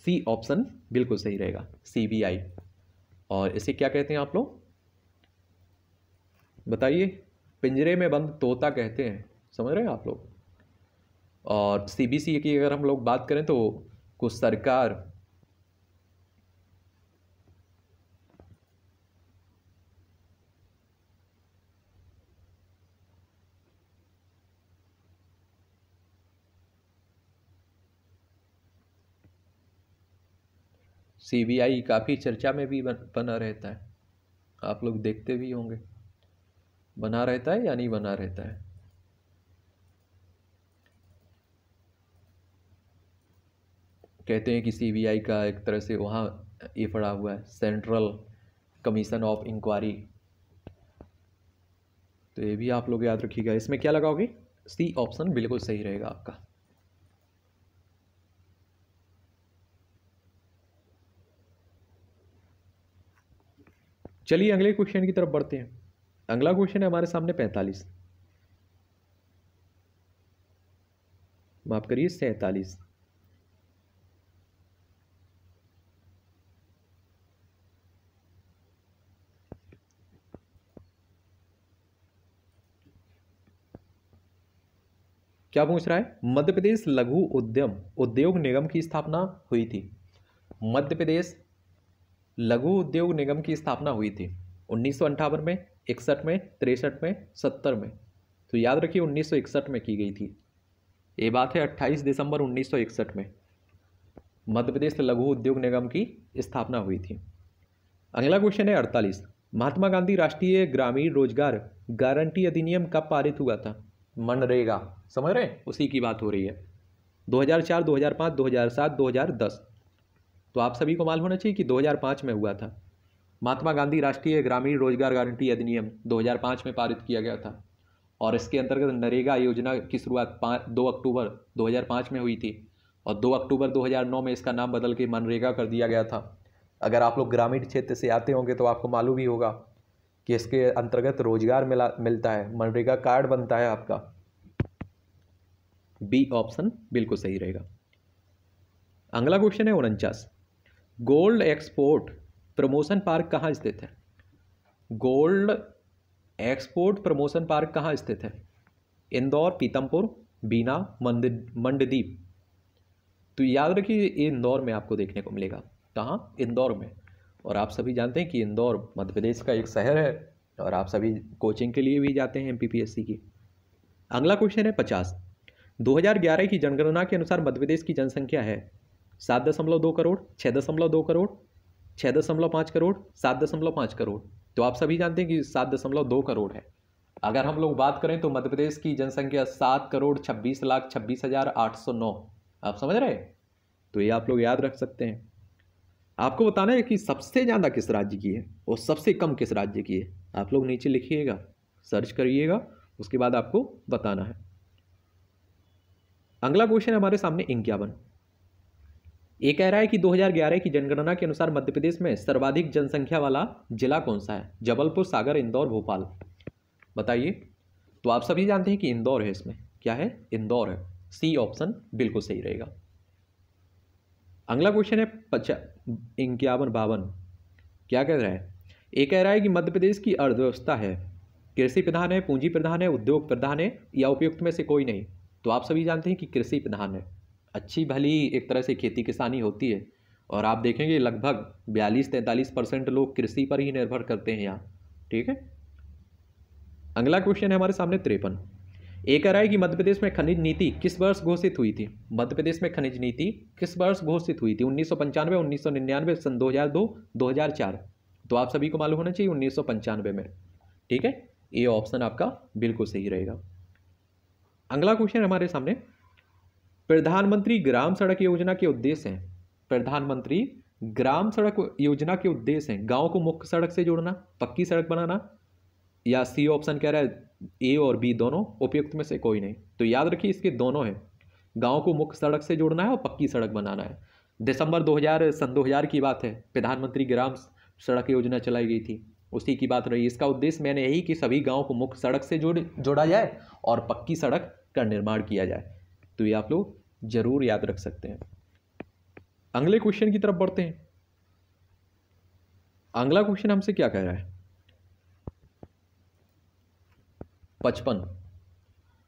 सी ऑप्शन बिल्कुल सही रहेगा सीबीआई और इसे क्या कहते हैं आप लोग बताइए पिंजरे में बंद तोता कहते हैं समझ रहे हैं आप लोग और सीबीसी की अगर हम लोग बात करें तो कुछ सरकार सीबीआई काफ़ी चर्चा में भी बना रहता है आप लोग देखते भी होंगे बना रहता है या नहीं बना रहता है कहते हैं कि सीबीआई का एक तरह से वहाँ ये पड़ा हुआ है सेंट्रल कमीशन ऑफ इंक्वायरी तो ये भी आप लोग याद रखिएगा इसमें क्या लगाओगे सी ऑप्शन बिल्कुल सही रहेगा आपका चलिए अगले क्वेश्चन की तरफ बढ़ते हैं अगला क्वेश्चन है हमारे सामने पैंतालीस माफ करिए सैंतालीस क्या पूछ रहा है मध्य प्रदेश लघु उद्यम उद्योग निगम की स्थापना हुई थी मध्य प्रदेश लघु उद्योग निगम की स्थापना हुई थी उन्नीस में इकसठ में तिरसठ में सत्तर में तो याद रखिए उन्नीस में की गई थी ये बात है 28 दिसंबर 1961 में मध्य प्रदेश लघु उद्योग निगम की स्थापना हुई थी अगला क्वेश्चन है 48 महात्मा गांधी राष्ट्रीय ग्रामीण रोजगार गारंटी अधिनियम कब पारित हुआ था मनरेगा समझ रहे हैं उसी की बात हो रही है 2004 2005 2007 2010 तो आप सभी को मालूम होना चाहिए कि 2005 में हुआ था महात्मा गांधी राष्ट्रीय ग्रामीण रोजगार गारंटी अधिनियम 2005 में पारित किया गया था और इसके अंतर्गत नरेगा योजना की शुरुआत पाँच दो अक्टूबर 2005 में हुई थी और दो अक्टूबर 2009 में इसका नाम बदल के मनरेगा कर दिया गया था अगर आप लोग ग्रामीण क्षेत्र से आते होंगे तो आपको मालूम ही होगा कि इसके अंतर्गत रोजगार मिला मिलता है मनरेगा कार्ड बनता है आपका बी ऑप्शन बिल्कुल सही रहेगा अगला क्वेश्चन है उनचास गोल्ड एक्सपोर्ट प्रमोशन पार्क कहाँ स्थित है गोल्ड एक्सपोर्ट प्रमोशन पार्क कहाँ स्थित है इंदौर पीतमपुर बीना मंडदीप तो याद रखिए इंदौर में आपको देखने को मिलेगा कहाँ इंदौर में और आप सभी जानते हैं कि इंदौर मध्य प्रदेश का एक शहर है और आप सभी कोचिंग के लिए भी जाते हैं एम की अगला क्वेश्चन है पचास 2011 की जनगणना के अनुसार मध्य प्रदेश की जनसंख्या है सात दशमलव दो करोड़ छः दशमलव दो करोड़ छः दशमलव पाँच करोड़ सात दशमलव पाँच करोड़ तो आप सभी जानते हैं कि सात दशमलव दो करोड़ है अगर हम लोग बात करें तो मध्य प्रदेश की जनसंख्या सात करोड़ छब्बीस लाख छब्बीस हज़ार आठ सौ नौ आप समझ रहे हैं तो ये आप लोग याद रख सकते हैं आपको बताना है कि सबसे ज़्यादा किस राज्य की है और सबसे कम किस राज्य की है आप लोग नीचे लिखिएगा सर्च करिएगा उसके बाद आपको बताना है अगला क्वेश्चन हमारे सामने इक्यावन ये कह रहा है कि 2011 की जनगणना के अनुसार मध्य प्रदेश में सर्वाधिक जनसंख्या वाला जिला कौन सा है जबलपुर सागर इंदौर भोपाल बताइए तो आप सभी जानते हैं कि इंदौर है इसमें क्या है इंदौर है सी ऑप्शन बिल्कुल सही रहेगा अगला क्वेश्चन है इक्यावन बावन क्या कह रहा है ये कह रहा है कि मध्य प्रदेश की अर्थव्यवस्था है कृषि प्रधान है पूंजी प्रधान है उद्योग प्रधान है या उपयुक्त में से कोई नहीं तो आप सभी जानते हैं कि कृषि प्रधान है अच्छी भली एक तरह से खेती किसानी होती है और आप देखेंगे लगभग बयालीस तैंतालीस परसेंट लोग कृषि पर ही निर्भर करते हैं यहाँ ठीक है अगला क्वेश्चन है हमारे सामने तिरपन एक आ रहा है कि मध्य प्रदेश में खनिज नीति किस वर्ष घोषित हुई थी मध्य प्रदेश में खनिज नीति किस वर्ष घोषित हुई थी उन्नीस सौ पंचानवे उन्नीस सौ निन्यानवे सन दो हज़ार दो दो हज़ार चार तो आप सभी को मालूम होना चाहिए उन्नीस सौ पंचानवे में ठीक है ये ऑप्शन आपका बिल्कुल सही रहेगा अगला क्वेश्चन हमारे सामने प्रधानमंत्री ग्राम सड़क योजना के उद्देश्य हैं प्रधानमंत्री ग्राम सड़क योजना के उद्देश्य हैं गांव को मुख्य सड़क से जोड़ना पक्की सड़क बनाना या सी ऑप्शन कह रहा है ए और बी दोनों उपयुक्त में से कोई नहीं तो याद रखिए इसके दोनों हैं गांव को मुख्य सड़क से जोड़ना है और पक्की सड़क बनाना है दिसंबर 2000 सन 2000 की बात है प्रधानमंत्री ग्राम सड़क योजना चलाई गई थी उसी की बात रही इसका उद्देश्य मैंने यही कि सभी गाँव को मुख्य सड़क से जोड़ जोड़ा जाए और पक्की सड़क का निर्माण किया जाए तो ये आप लोग ज़रूर याद रख सकते हैं अगले क्वेश्चन की तरफ बढ़ते हैं अगला क्वेश्चन हमसे क्या कह रहा है पचपन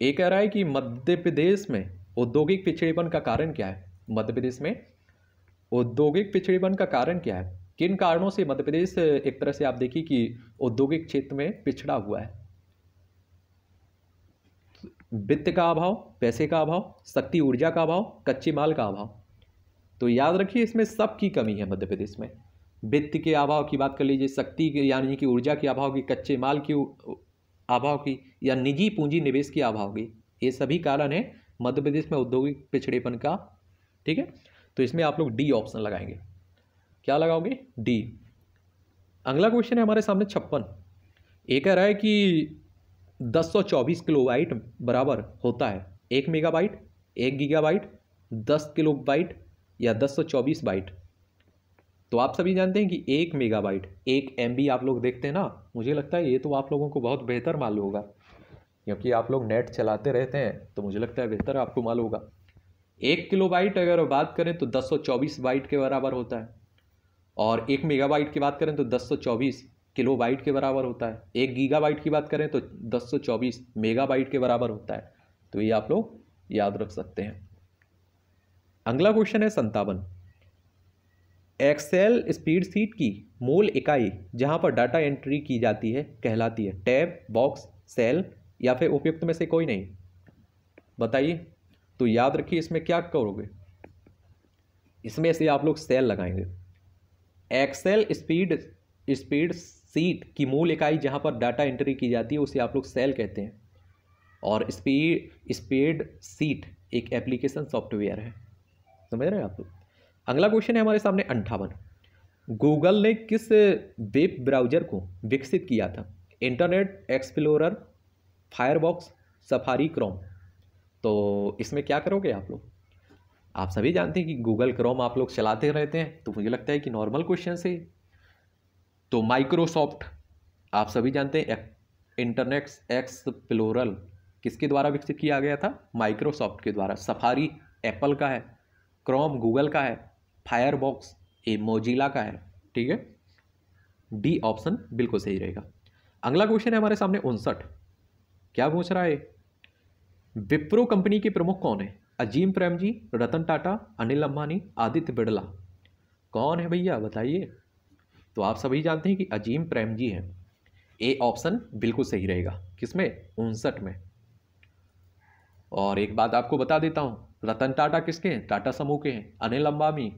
ये कह रहा है कि मध्य प्रदेश में औद्योगिक पिछड़ेपन का कारण क्या है मध्य प्रदेश में औद्योगिक पिछड़ेपन का कारण क्या है किन कारणों से मध्य प्रदेश एक तरह से आप देखिए कि औद्योगिक क्षेत्र में पिछड़ा हुआ है वित्त का अभाव पैसे का अभाव शक्ति ऊर्जा का अभाव कच्चे माल का अभाव तो याद रखिए इसमें सब की कमी है मध्य प्रदेश में वित्त के अभाव की बात कर लीजिए शक्ति के यानी कि ऊर्जा के अभाव की कच्चे माल की अभाव की या निजी पूंजी निवेश की अभाव की ये सभी कारण है मध्य प्रदेश में औद्योगिक पिछड़ेपन का ठीक है तो इसमें आप लोग डी ऑप्शन लगाएंगे क्या लगाओगे डी अगला क्वेश्चन है हमारे सामने छप्पन ये कह रहा है कि दस चौबीस किलो बाइट बराबर होता है एक मेगाबाइट एक गीगाबाइट दस किलो बाइट या चौबीस बाइट तो आप सभी जानते हैं कि एक मेगाबाइट एक एम आप लोग देखते हैं ना मुझे लगता है ये तो आप लोगों को बहुत बेहतर मालूम होगा क्योंकि आप लोग नेट चलाते रहते हैं तो मुझे लगता है बेहतर आपको मालूम होगा एक बाइट अगर बात करें तो दस बाइट के बराबर होता है और एक मेगा की बात करें तो किलो किलोबाइट के बराबर होता है एक गीगाबाइट की बात करें तो 1024 मेगाबाइट के बराबर होता है तो ये आप लोग याद रख सकते हैं अगला क्वेश्चन है संतावन एक्सेल सीट की मूल इकाई जहां पर डाटा एंट्री की जाती है कहलाती है टैब बॉक्स सेल या फिर उपयुक्त में से कोई नहीं बताइए तो याद रखिए इसमें क्या करोगे इसमें से आप लोग सेल लगाएंगे एक्सेल स्पीड स्पीड सीट की मूल इकाई जहां पर डाटा एंट्री की जाती है उसे आप लोग सेल कहते हैं और स्पीड स्पीड सीट एक एप्लीकेशन सॉफ्टवेयर है समझ रहे हैं आप लोग अगला क्वेश्चन है हमारे सामने अंठावन गूगल ने किस वेब ब्राउजर को विकसित किया था internet explorer Firefox Safari Chrome तो इसमें क्या करोगे आप लोग आप सभी जानते हैं कि गूगल क्रोम आप लोग चलाते रहते हैं तो मुझे लगता है कि नॉर्मल क्वेश्चन से तो माइक्रोसॉफ्ट आप सभी जानते हैं इंटरनेट एक्सप्लोरल किसके द्वारा विकसित किया गया था माइक्रोसॉफ्ट के द्वारा सफारी एप्पल का है क्रोम गूगल का है फायरबॉक्स ए मोजिला का है ठीक है डी ऑप्शन बिल्कुल सही रहेगा अगला क्वेश्चन है हमारे सामने उनसठ क्या पूछ रहा है विप्रो कंपनी के प्रमुख कौन है अजीम प्रेम जी रतन टाटा अनिल अंबानी आदित्य बिड़ला कौन है भैया बताइए तो आप सभी जानते हैं कि अजीम प्रेम जी हैं ए ऑप्शन बिल्कुल सही रहेगा किसमें उनसठ में और एक बात आपको बता देता हूँ रतन टाटा किसके हैं टाटा समूह के हैं अनिल अंबानी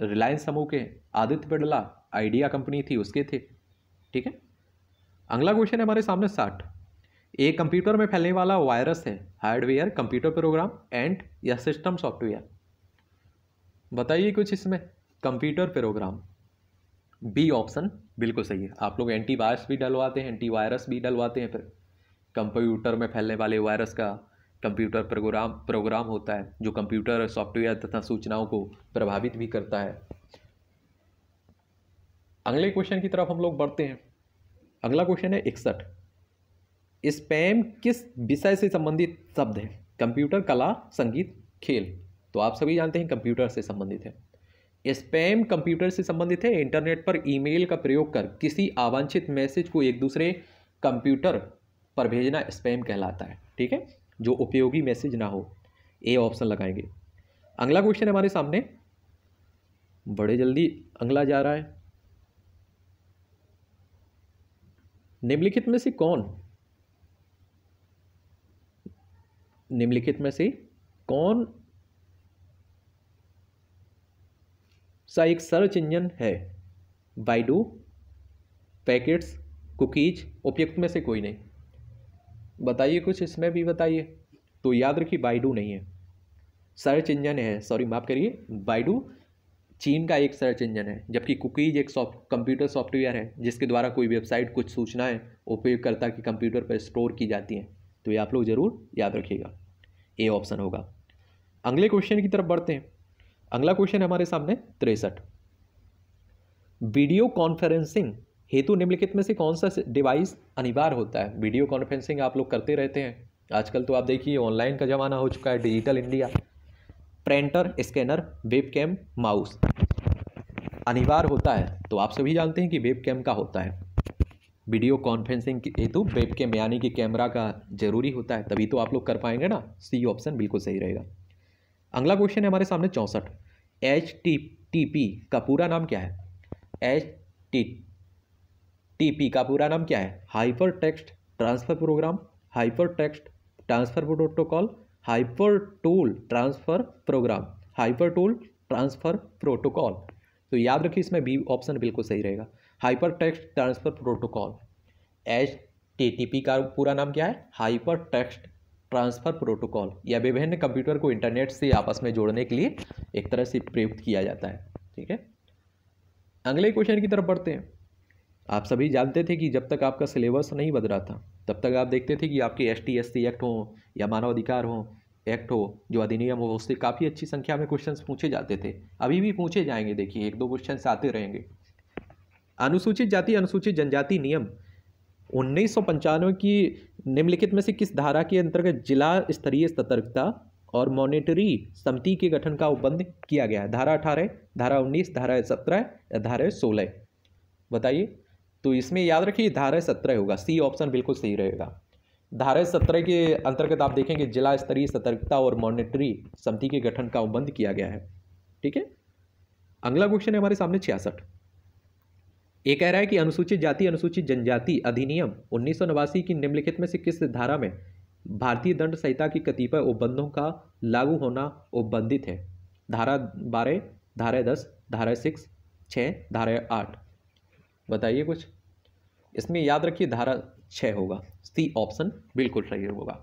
रिलायंस समूह के आदित्य बिड़ला आइडिया कंपनी थी उसके थे ठीक है अगला क्वेश्चन है हमारे सामने साठ एक कंप्यूटर में फैलने वाला वायरस है हार्डवेयर कंप्यूटर प्रोग्राम एंड या सिस्टम सॉफ्टवेयर बताइए कुछ इसमें कंप्यूटर प्रोग्राम बी ऑप्शन बिल्कुल सही है आप लोग एंटीवायरस भी डलवाते हैं एंटीवायरस भी डलवाते हैं फिर कंप्यूटर में फैलने वाले वायरस का कंप्यूटर प्रोग्राम प्रोग्राम होता है जो कंप्यूटर सॉफ्टवेयर तथा सूचनाओं को प्रभावित भी करता है अगले क्वेश्चन की तरफ हम लोग बढ़ते हैं अगला क्वेश्चन है इकसठ स्पैम किस विषय से संबंधित शब्द है कंप्यूटर कला संगीत खेल तो आप सभी जानते हैं कंप्यूटर से संबंधित है स्पैम कंप्यूटर से संबंधित है इंटरनेट पर ईमेल का प्रयोग कर किसी अवांछित मैसेज को एक दूसरे कंप्यूटर पर भेजना स्पैम कहलाता है ठीक है जो उपयोगी मैसेज ना हो ए ऑप्शन लगाएंगे अगला क्वेश्चन हमारे सामने बड़े जल्दी अगला जा रहा है निम्नलिखित में से कौन निम्नलिखित में से कौन सा एक सर्च इंजन है बाइडू पैकेट्स कुकीज उपयुक्त में से कोई नहीं बताइए कुछ इसमें भी बताइए तो याद रखिए बाइडू नहीं है सर्च इंजन है सॉरी माफ़ करिए बाइडू चीन का एक सर्च इंजन है जबकि कुकीज एक सॉफ्ट कंप्यूटर सॉफ्टवेयर है जिसके द्वारा कोई वेबसाइट कुछ सूचनाएं उपयोगकर्ता के कंप्यूटर पर स्टोर की जाती हैं तो ये आप लोग ज़रूर याद रखिएगा ए ऑप्शन होगा अगले क्वेश्चन की तरफ बढ़ते हैं अगला क्वेश्चन हमारे सामने तिरसठ वीडियो कॉन्फ्रेंसिंग हेतु निम्नलिखित में से कौन सा डिवाइस अनिवार्य होता है वीडियो कॉन्फ्रेंसिंग आप लोग करते रहते हैं आजकल तो आप देखिए ऑनलाइन का ज़माना हो चुका है digital India printer scanner cam mouse अनिवार्य होता है तो आप सभी जानते हैं कि कैम का होता है वीडियो कॉन्फ्रेंसिंग हेतु कैम यानी कि कैमरा का जरूरी होता है तभी तो आप लोग कर पाएंगे ना सी ऑप्शन बिल्कुल सही रहेगा अगला क्वेश्चन है हमारे सामने चौंसठ एच टी टी पी का पूरा नाम क्या है एच टी टीपी का पूरा नाम क्या है hyper text transfer program hyper text transfer protocol hyper tool transfer program hyper tool transfer protocol तो याद रखिए इसमें बी ऑप्शन बिल्कुल सही रहेगा hyper text transfer protocol H T का पूरा नाम क्या है हाइपर टेक्स्ट ट्रांसफ़र प्रोटोकॉल या विभिन्न कंप्यूटर को इंटरनेट से आपस में जोड़ने के लिए एक तरह से प्रयुक्त किया जाता है ठीक है अगले क्वेश्चन की तरफ बढ़ते हैं आप सभी जानते थे कि जब तक आपका सिलेबस नहीं बदला था तब तक आप देखते थे कि आपके S T S C act हों या मानवाधिकार हों एक्ट हो जो अधिनियम हो उससे काफ़ी अच्छी संख्या में क्वेश्चंस पूछे जाते थे अभी भी पूछे जाएंगे देखिए एक दो क्वेश्चन आते रहेंगे अनुसूचित जाति अनुसूचित जनजाति नियम उन्नीस की निम्नलिखित में से किस धारा के अंतर्गत जिला स्तरीय सतर्कता और मॉनिटरी समिति के गठन का उपबंध किया गया है धारा अठारह धारा उन्नीस धारा सत्रह धारा सोलह बताइए तो इसमें याद रखिए धारा सत्रह होगा सी ऑप्शन बिल्कुल सही रहेगा धारा सत्रह के अंतर्गत आप देखेंगे जिला स्तरीय सतर्कता और मॉनिटरी समिति के गठन का अनुबंध किया गया है ठीक है अगला क्वेश्चन है हमारे सामने छियासठ ये कह रहा है कि अनुसूचित जाति अनुसूचित जनजाति अधिनियम उन्नीस की निम्नलिखित में से किस धारा में भारतीय दंड संहिता की कतिपय उपबंधों का लागू होना उपबंधित है धारा बारह धारा दस धारा सिक्स छः धारा आठ बताइए कुछ इसमें याद रखिए धारा छः होगा सी ऑप्शन बिल्कुल सही होगा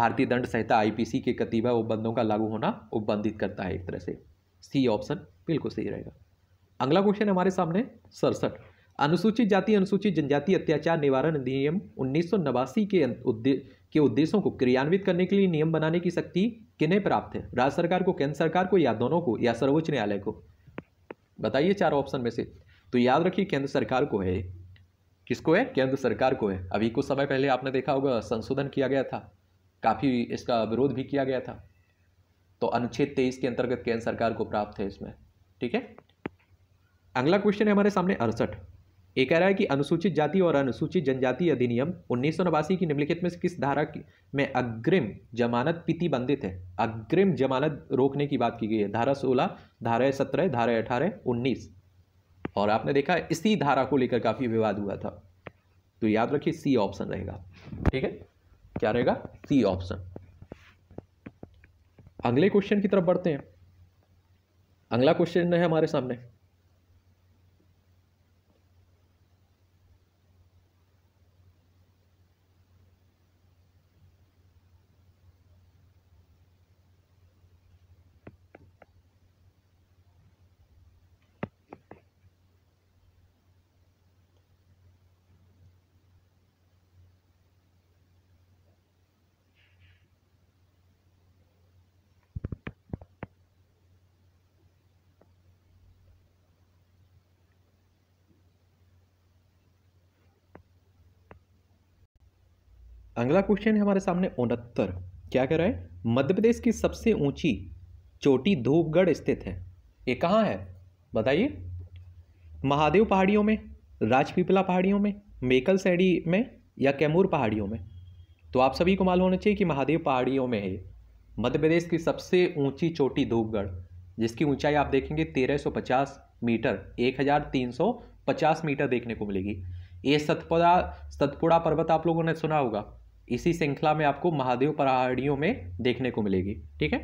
भारतीय दंड संहिता आईपीसी के कतिबा उपबंधों का लागू होना उपबंधित करता है एक तरह से सी ऑप्शन बिल्कुल सही रहेगा अगला क्वेश्चन हमारे सामने सड़सठ अनुसूचित जाति अनुसूचित जनजाति अत्याचार निवारण अधिनियम उन्नीस के अं-, उद्देश्य के उद्देश्यों को क्रियान्वित करने के लिए नियम बनाने की शक्ति किन्हें प्राप्त है राज्य सरकार को केंद्र सरकार को या दोनों को या सर्वोच्च न्यायालय को बताइए चार ऑप्शन में से तो याद रखिए केंद्र सरकार को है किसको है केंद्र सरकार को है अभी कुछ समय पहले आपने देखा होगा संशोधन किया गया था काफ़ी इसका विरोध भी किया गया था तो अनुच्छेद तेईस के अंतर्गत केंद्र सरकार को प्राप्त है इसमें ठीक है अगला क्वेश्चन है हमारे सामने अड़सठ ये कह रहा है कि अनुसूचित जाति और अनुसूचित जनजाति अधिनियम उन्नीस सौ नवासी की निम्नलिखित में किस धारा की में अग्रिम जमानत प्रतिबंधित है अग्रिम जमानत रोकने की बात की गई है धारा सोलह धारा सत्रह धारा अठारह उन्नीस और आपने देखा इसी धारा को लेकर काफ़ी विवाद हुआ था तो याद रखिए सी ऑप्शन रहेगा ठीक है क्या रहेगा सी ऑप्शन अगले क्वेश्चन की तरफ बढ़ते हैं अगला क्वेश्चन है हमारे सामने अगला क्वेश्चन है हमारे सामने उनहत्तर क्या कह रहा है मध्य प्रदेश की सबसे ऊंची चोटी धूपगढ़ स्थित है ये कहाँ है बताइए महादेव पहाड़ियों में राजपीपला पहाड़ियों में मेकल सैडी में या कैमूर पहाड़ियों में तो आप सभी को मालूम होना चाहिए कि महादेव पहाड़ियों में है मध्य प्रदेश की सबसे ऊंची चोटी धूपगढ़ जिसकी ऊंचाई आप देखेंगे 1350 मीटर 1350 मीटर देखने को मिलेगी ये सतपुड़ा सतपुड़ा पर्वत आप लोगों ने सुना होगा इसी श्रृंखला में आपको महादेव पहाड़ियों में देखने को मिलेगी ठीक है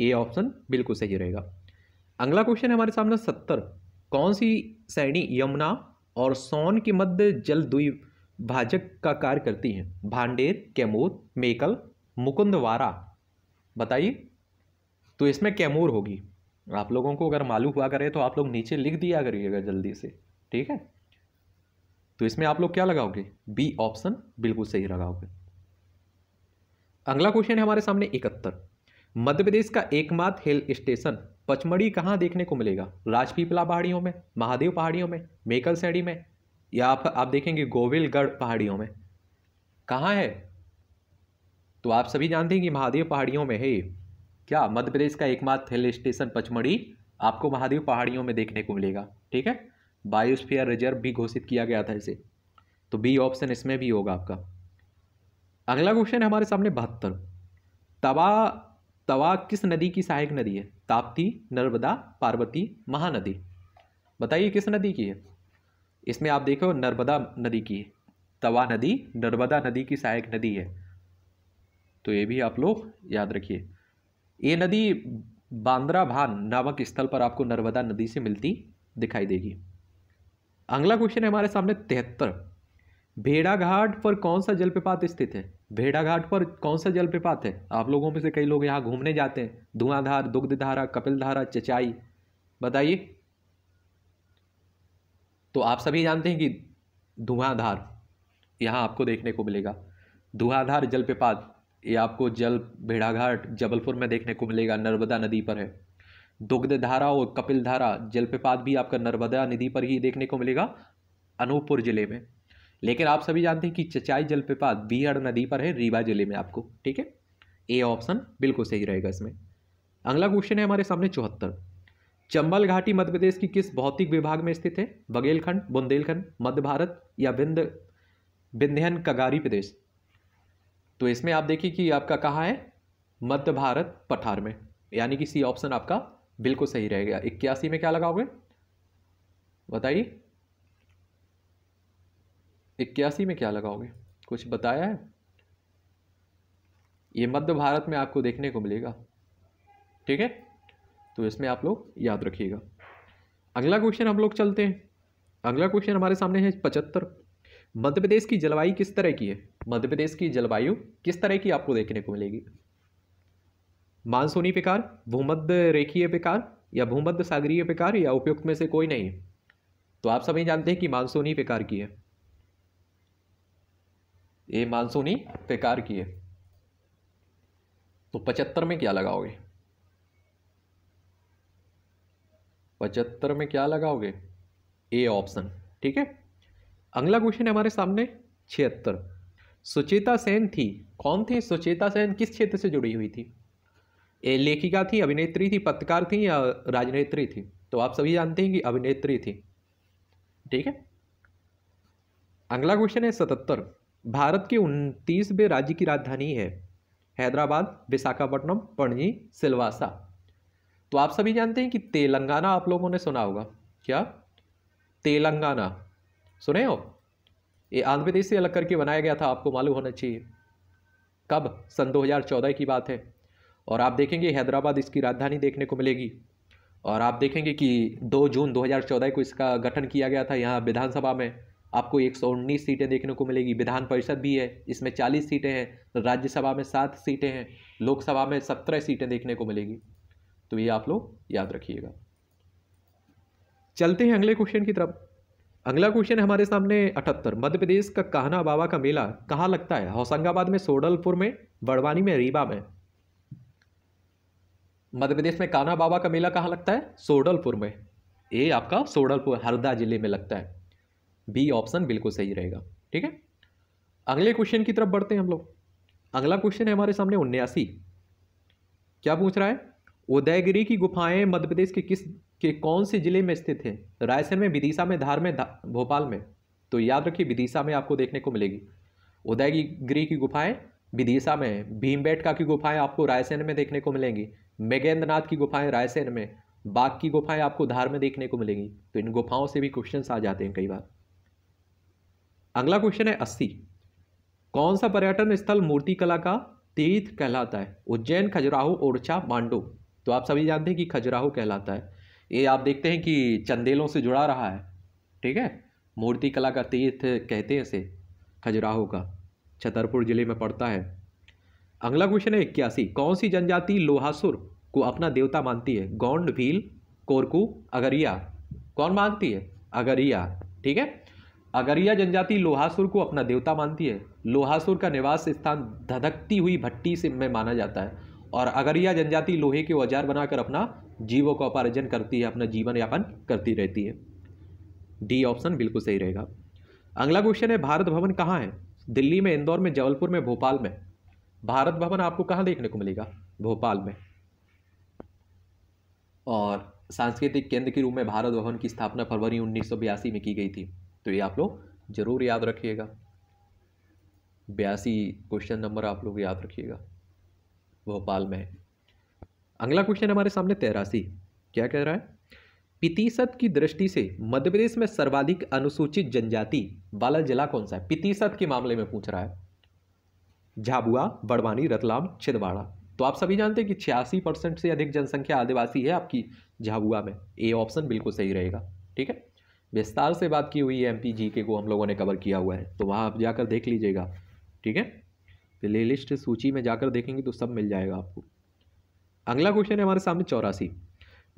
ये ऑप्शन बिल्कुल सही रहेगा अगला क्वेश्चन है हमारे सामने सत्तर कौन सी श्रेणी यमुना और सोन के मध्य जल दुई भाजक का कार्य करती हैं भांडेर कैमूर मेकल मुकुंदवारा बताइए तो इसमें कैमूर होगी आप लोगों को अगर मालूम हुआ करे तो आप लोग नीचे लिख दिया करिएगा जल्दी से ठीक है तो इसमें आप लोग क्या लगाओगे बी ऑप्शन बिल्कुल सही लगाओगे अगला क्वेश्चन है हमारे सामने इकहत्तर मध्य प्रदेश का एकमात्र हिल स्टेशन पचमढ़ी कहाँ देखने को मिलेगा राजपीपला पहाड़ियों में महादेव पहाड़ियों में मेकल सैड़ी में या आप आप देखेंगे गोविलगढ़ पहाड़ियों में कहाँ है तो आप सभी जानते हैं कि महादेव पहाड़ियों में है ये क्या मध्य प्रदेश का एकमात्र हिल स्टेशन पचमढ़ी आपको महादेव पहाड़ियों में देखने को मिलेगा ठीक है बायोस्फीयर रिजर्व भी घोषित किया गया था इसे तो बी ऑप्शन इसमें भी होगा आपका अगला क्वेश्चन है हमारे सामने बहत्तर तवा तवा किस नदी की सहायक नदी है ताप्ती नर्मदा पार्वती महानदी बताइए किस नदी की है इसमें आप देखो नर्मदा नदी की है तवा नदी नर्मदा नदी की सहायक नदी है तो ये भी आप लोग याद रखिए ये नदी बांद्रा भान नामक स्थल पर आपको नर्मदा नदी से मिलती दिखाई देगी अगला क्वेश्चन है हमारे सामने तिहत्तर भेड़ाघाट पर कौन सा जलप्रपात स्थित है भेड़ाघाट पर कौन सा जलप्रपात है आप लोगों में से कई लोग यहाँ घूमने जाते हैं धुआंधार दुग्धधारा कपिलधारा चचाई बताइए तो आप सभी जानते हैं कि धुआंधार यहाँ आपको देखने को मिलेगा धुआंधार जलप्रपात ये आपको जल भेड़ाघाट जबलपुर में देखने को मिलेगा नर्मदा नदी पर है दुग्धधारा और कपिलधारा जलप्रपात भी आपका नर्मदा नदी पर ही देखने को मिलेगा अनूपपुर ज़िले में लेकिन आप सभी जानते हैं कि चचाई जलप्रपात बीहड़ नदी पर है रीवा जिले में आपको ठीक है ए ऑप्शन बिल्कुल सही रहेगा इसमें अगला क्वेश्चन है हमारे सामने चौहत्तर चंबल घाटी मध्य प्रदेश की किस भौतिक विभाग में स्थित है बघेलखंड बुंदेलखंड मध्य भारत या बिंद बिंध्यन कगारी प्रदेश तो इसमें आप देखिए कि आपका कहाँ है मध्य भारत पठार में यानी कि सी ऑप्शन आपका बिल्कुल सही रहेगा इक्यासी में क्या लगाओगे बताइए इक्यासी में क्या लगाओगे कुछ बताया है ये मध्य भारत में आपको देखने को मिलेगा ठीक है तो इसमें आप लोग याद रखिएगा अगला क्वेश्चन हम लोग चलते हैं अगला क्वेश्चन हमारे सामने है पचहत्तर मध्य प्रदेश की जलवायु किस तरह की है मध्य प्रदेश की जलवायु किस तरह की आपको देखने को मिलेगी मानसूनी प्रकार भूमध्य रेखीय प्रकार या भूमध्य सागरीय प्रकार या उपयुक्त में से कोई नहीं तो आप सभी जानते हैं कि मानसूनी प्रकार की है ये मानसूनी बेकार की है तो पचहत्तर में क्या लगाओगे पचहत्तर में क्या लगाओगे ए ऑप्शन ठीक है अगला क्वेश्चन है हमारे सामने छिहत्तर सुचेता सेन थी कौन थी सुचेता सेन किस क्षेत्र से जुड़ी हुई थी ए लेखिका थी अभिनेत्री थी पत्रकार थी या राजनेत्री थी तो आप सभी जानते हैं कि अभिनेत्री थी ठीक है अगला क्वेश्चन है सतहत्तर भारत के उनतीसवें राज्य की राजधानी है हैदराबाद विशाखापट्टनम पणजी सिलवासा तो आप सभी जानते हैं कि तेलंगाना आप लोगों ने सुना होगा क्या तेलंगाना सुने हो ये आंध्र प्रदेश से अलग करके बनाया गया था आपको मालूम होना चाहिए कब सन 2014 की बात है और आप देखेंगे हैदराबाद इसकी राजधानी देखने को मिलेगी और आप देखेंगे कि 2 जून 2014 को इसका गठन किया गया था यहाँ विधानसभा में आपको उन्नीस सीटें देखने को मिलेगी विधान परिषद भी है इसमें 40 सीटें हैं तो राज्यसभा में सात सीटें हैं लोकसभा में सत्रह सीटें देखने को मिलेगी तो ये आप लोग याद रखिएगा चलते हैं अगले क्वेश्चन की तरफ अगला क्वेश्चन हमारे सामने अठहत्तर मध्य प्रदेश का कहना बाबा का मेला कहाँ लगता है होशंगाबाद में सोडलपुर में बड़वानी में रीवा में मध्य प्रदेश में कान्हा बाबा का मेला कहाँ लगता है सोडलपुर में ये आपका सोडलपुर हरदा जिले में लगता है बी ऑप्शन बिल्कुल सही रहेगा ठीक है अगले क्वेश्चन की तरफ बढ़ते हैं हम लोग अगला क्वेश्चन है हमारे सामने उन्यासी क्या पूछ रहा है उदयगिरी की गुफाएं मध्य प्रदेश के किस के कौन से जिले में स्थित है रायसेन में विदिशा में धार में भोपाल में तो याद रखिए विदिशा में आपको देखने को मिलेगी उदयगिरी की गुफाएं विदिशा में भीम भीमबेटका की गुफाएं आपको रायसेन में देखने को मिलेंगी मेघेंद्रनाथ की गुफाएं रायसेन में बाघ की गुफाएं आपको धार में देखने को मिलेंगी तो इन गुफाओं से भी क्वेश्चन आ जाते हैं कई बार अगला क्वेश्चन है अस्सी कौन सा पर्यटन स्थल मूर्तिकला का तीर्थ कहलाता है उज्जैन खजुराहो ओरछा मांडो तो आप सभी जानते हैं कि खजुराहो कहलाता है ये आप देखते हैं कि चंदेलों से जुड़ा रहा है ठीक है मूर्तिकला का तीर्थ कहते हैं इसे खजुराहो का छतरपुर जिले में पड़ता है अगला क्वेश्चन है इक्यासी कौन सी जनजाति लोहासुर को अपना देवता मानती है गौंड भील कोरकू अगरिया कौन मानती है अगरिया ठीक है अगरिया जनजाति लोहासुर को अपना देवता मानती है लोहासुर का निवास स्थान धधकती हुई भट्टी से में माना जाता है और अगरिया जनजाति लोहे के औजार बनाकर अपना जीवों का उपार्जन करती है अपना जीवन यापन करती रहती है डी ऑप्शन बिल्कुल सही रहेगा अगला क्वेश्चन है भारत भवन कहाँ है दिल्ली में इंदौर में जबलपुर में भोपाल में भारत भवन आपको कहाँ देखने को मिलेगा भोपाल में और सांस्कृतिक केंद्र के रूप में भारत भवन की स्थापना फरवरी उन्नीस में की गई थी तो ये आप लोग ज़रूर याद रखिएगा बयासी क्वेश्चन नंबर आप लोग याद रखिएगा भोपाल में अगला क्वेश्चन हमारे सामने तेरासी क्या कह रहा है पितिशत की दृष्टि से मध्य प्रदेश में सर्वाधिक अनुसूचित जनजाति वाला जिला कौन सा है पितीसत के मामले में पूछ रहा है झाबुआ बड़वानी रतलाम छिदवाड़ा तो आप सभी जानते हैं कि छियासी परसेंट से अधिक जनसंख्या आदिवासी है आपकी झाबुआ में ए ऑप्शन बिल्कुल सही रहेगा ठीक है विस्तार से बात की हुई है एम पी को हम लोगों ने कवर किया हुआ है तो वहाँ आप जाकर देख लीजिएगा ठीक है प्ले लिस्ट सूची में जाकर देखेंगे तो सब मिल जाएगा आपको अगला क्वेश्चन है हमारे सामने चौरासी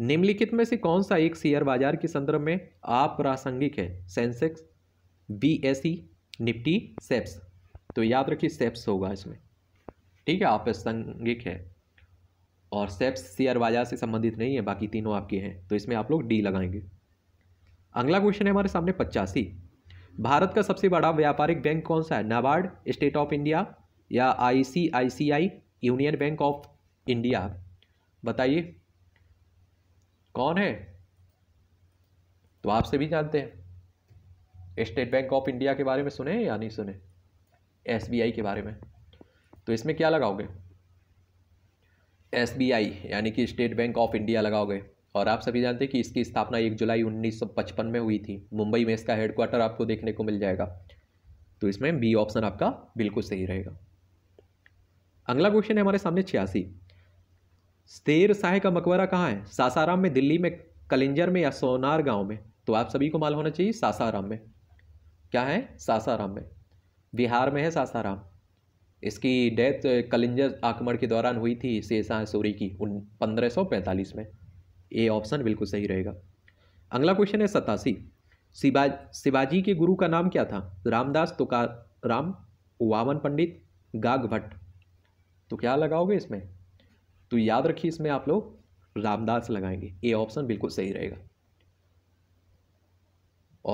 निम्नलिखित में से कौन सा एक शेयर बाजार के संदर्भ में प्रासंगिक है Sensex B S C Nifty सेप्स तो याद रखिए सेप्स होगा इसमें ठीक है अप्रासंगिक है और सेप्स शेयर बाजार से संबंधित नहीं है बाकी तीनों आपके हैं तो इसमें आप लोग डी लगाएंगे अगला क्वेश्चन है हमारे सामने पचासी भारत का सबसे बड़ा व्यापारिक बैंक कौन सा है नाबार्ड स्टेट ऑफ इंडिया या ICICI union bank of India बताइए कौन है तो आप सभी जानते हैं स्टेट बैंक ऑफ इंडिया के बारे में सुने या नहीं सुने एस के बारे में तो इसमें क्या लगाओगे एस यानी कि स्टेट बैंक ऑफ इंडिया लगाओगे और आप सभी जानते हैं कि इसकी स्थापना एक जुलाई उन्नीस में हुई थी मुंबई में इसका हेडक्वार्टर आपको देखने को मिल जाएगा तो इसमें बी ऑप्शन आपका बिल्कुल सही रहेगा अगला क्वेश्चन है हमारे सामने छियासी शेर शाह का मकबरा कहाँ है सासाराम में दिल्ली में कलिंजर में या सोनार गाँव में तो आप सभी को माल होना चाहिए सासाराम में क्या है सासाराम में बिहार में है सासाराम इसकी डेथ कलिंजर आक्रमण के दौरान हुई थी शेरशाह सूरी की उन पंद्रह में ए ऑप्शन बिल्कुल सही रहेगा अगला क्वेश्चन है सतासी शिवा शिवाजी के गुरु का नाम क्या था रामदास तुका राम वामन पंडित गाग भट्ट तो क्या लगाओगे इसमें तो याद रखिए इसमें आप लोग रामदास लगाएंगे ए ऑप्शन बिल्कुल सही रहेगा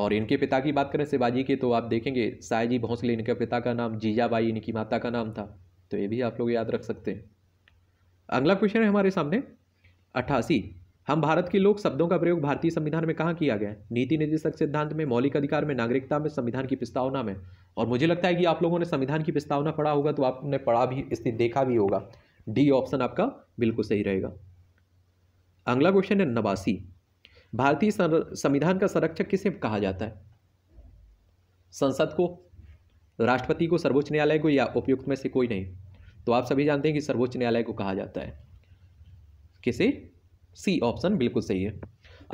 और इनके पिता की बात करें शिवाजी के तो आप देखेंगे सायजी भोंसले इनके पिता का नाम जीजाबाई इनकी माता का नाम था तो ये भी आप लोग याद रख सकते हैं अगला क्वेश्चन है हमारे सामने अट्ठासी हम भारत के लोग शब्दों का प्रयोग भारतीय संविधान में कहाँ किया गया नीति निर्देशक सिद्धांत में मौलिक अधिकार में नागरिकता में संविधान की प्रस्तावना में और मुझे लगता है कि आप लोगों ने संविधान की प्रस्तावना पढ़ा होगा तो आपने पढ़ा भी इसने देखा भी होगा डी ऑप्शन आपका बिल्कुल सही रहेगा अगला क्वेश्चन है नवासी भारतीय संविधान का संरक्षक किसे कहा जाता है संसद को राष्ट्रपति को सर्वोच्च न्यायालय को या उपयुक्त में से कोई नहीं तो आप सभी जानते हैं कि सर्वोच्च न्यायालय को कहा जाता है किसे सी ऑप्शन बिल्कुल सही है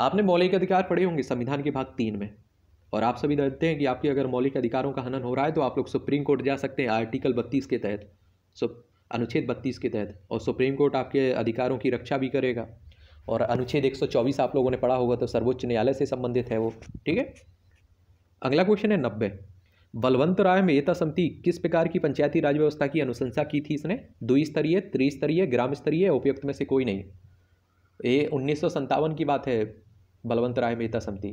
आपने मौलिक अधिकार पढ़े होंगे संविधान के भाग तीन में और आप सभी जानते हैं कि आपके अगर मौलिक अधिकारों का हनन हो रहा है तो आप लोग सुप्रीम कोर्ट जा सकते हैं आर्टिकल बत्तीस के तहत अनुच्छेद बत्तीस के तहत और सुप्रीम कोर्ट आपके अधिकारों की रक्षा भी करेगा और अनुच्छेद एक आप लोगों ने पढ़ा होगा तो सर्वोच्च न्यायालय से संबंधित है वो ठीक है अगला क्वेश्चन है नब्बे बलवंत राय मेहता समिति किस प्रकार की पंचायती राज व्यवस्था की अनुशंसा की थी इसने द्विस्तरीय त्रिस्तरीय ग्राम स्तरीय उपयुक्त में से कोई नहीं ये उन्नीस की बात है बलवंत राय मेहता समिति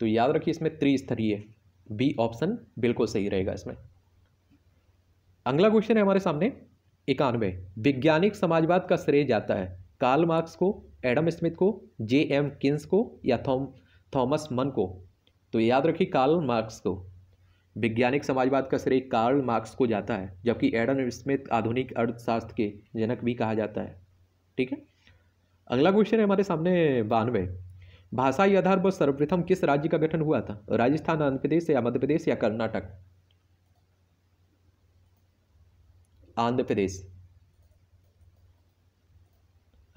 तो याद रखिए इसमें त्रिस्तरीय बी ऑप्शन बिल्कुल सही रहेगा इसमें अगला क्वेश्चन है हमारे सामने इक्यानवे वैज्ञानिक समाजवाद का श्रेय जाता है कार्ल मार्क्स को एडम स्मिथ को जे एम किन्स को या थॉम थॉमस मन को तो याद रखिए कार्ल मार्क्स को वैज्ञानिक समाजवाद का श्रेय कार्ल मार्क्स को जाता है जबकि एडम स्मिथ आधुनिक अर्थशास्त्र के जनक भी कहा जाता है ठीक है अगला क्वेश्चन है हमारे सामने बानवे भाषाई आधार पर सर्वप्रथम किस राज्य का गठन हुआ था राजस्थान आंध्र प्रदेश या मध्य प्रदेश या कर्नाटक आंध्र प्रदेश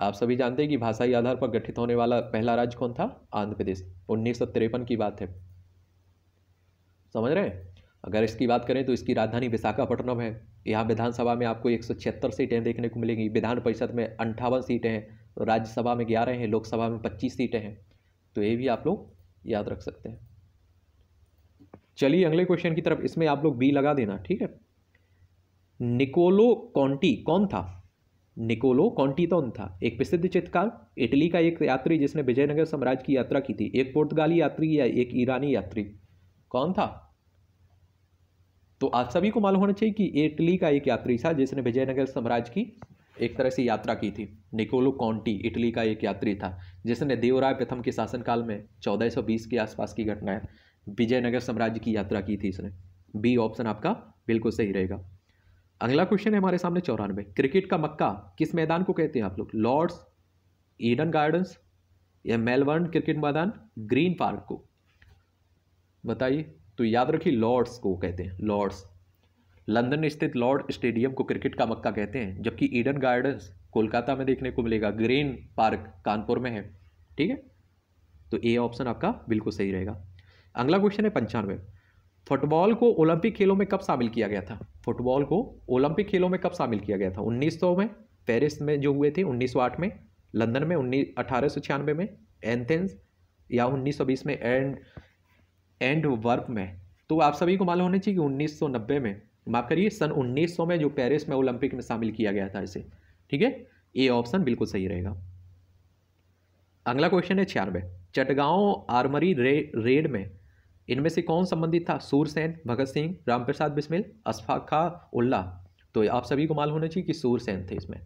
आप सभी जानते हैं कि भाषाई आधार पर गठित होने वाला पहला राज्य कौन था आंध्र प्रदेश उन्नीस की बात है समझ रहे हैं अगर इसकी बात करें तो इसकी राजधानी विशाखापट्टनम है यहाँ विधानसभा में आपको एक सौ छिहत्तर सीटें देखने को मिलेंगी विधान परिषद में अंठावन सीटें हैं राज्यसभा में ग्यारह हैं लोकसभा में पच्चीस सीटें हैं तो ये भी आप लोग याद रख सकते हैं चलिए अगले क्वेश्चन की तरफ इसमें आप लोग बी लगा देना ठीक है निकोलो कॉन्टी कौन था निकोलो कॉन्टीतोन था एक प्रसिद्ध चित्रकार इटली का एक यात्री जिसने विजयनगर साम्राज्य की यात्रा की थी एक पुर्तगाली यात्री या एक ईरानी यात्री कौन था तो आप सभी को मालूम होना चाहिए कि इटली का एक यात्री था जिसने विजयनगर साम्राज्य की एक तरह से यात्रा की थी निकोलो कॉन्टी इटली का एक यात्री था जिसने देवराय प्रथम के शासनकाल में 1420 के आसपास की घटना है विजयनगर साम्राज्य की यात्रा की थी इसने बी ऑप्शन आपका बिल्कुल सही रहेगा अगला क्वेश्चन है हमारे सामने चौरानवे क्रिकेट का मक्का किस मैदान को कहते हैं आप लोग लॉर्ड्स ईडन गार्डन्स या मेलबर्न क्रिकेट मैदान ग्रीन पार्क को बताइए तो याद रखिए लॉर्ड्स को कहते हैं लॉर्ड्स लंदन स्थित लॉर्ड स्टेडियम को क्रिकेट का मक्का कहते हैं जबकि ईडन गार्डन्स कोलकाता में देखने को मिलेगा ग्रीन पार्क कानपुर में है ठीक है तो ए ऑप्शन आपका बिल्कुल सही रहेगा अगला क्वेश्चन है पंचानवे फुटबॉल को ओलंपिक खेलों में कब शामिल किया गया था फुटबॉल को ओलंपिक खेलों में कब शामिल किया गया था उन्नीस में पेरिस में जो हुए थे उन्नीस में लंदन में उन्नीस अठारह में एंथेंस या उन्नीस में एंड एंड वर्क में तो आप सभी को मालूम होना चाहिए कि 1990 में माफ़ करिए सन 1900 में जो पेरिस में ओलंपिक में शामिल किया गया था इसे ठीक है ए ऑप्शन बिल्कुल सही रहेगा अगला क्वेश्चन है छियानवे चटगांव आर्मरी रे, रेड में इनमें से कौन संबंधित था सूरसेन भगत सिंह रामप्रसाद बिस्मिल अशफाखा उल्ला तो आप सभी को मालूम होना चाहिए कि सूरसेन थे इसमें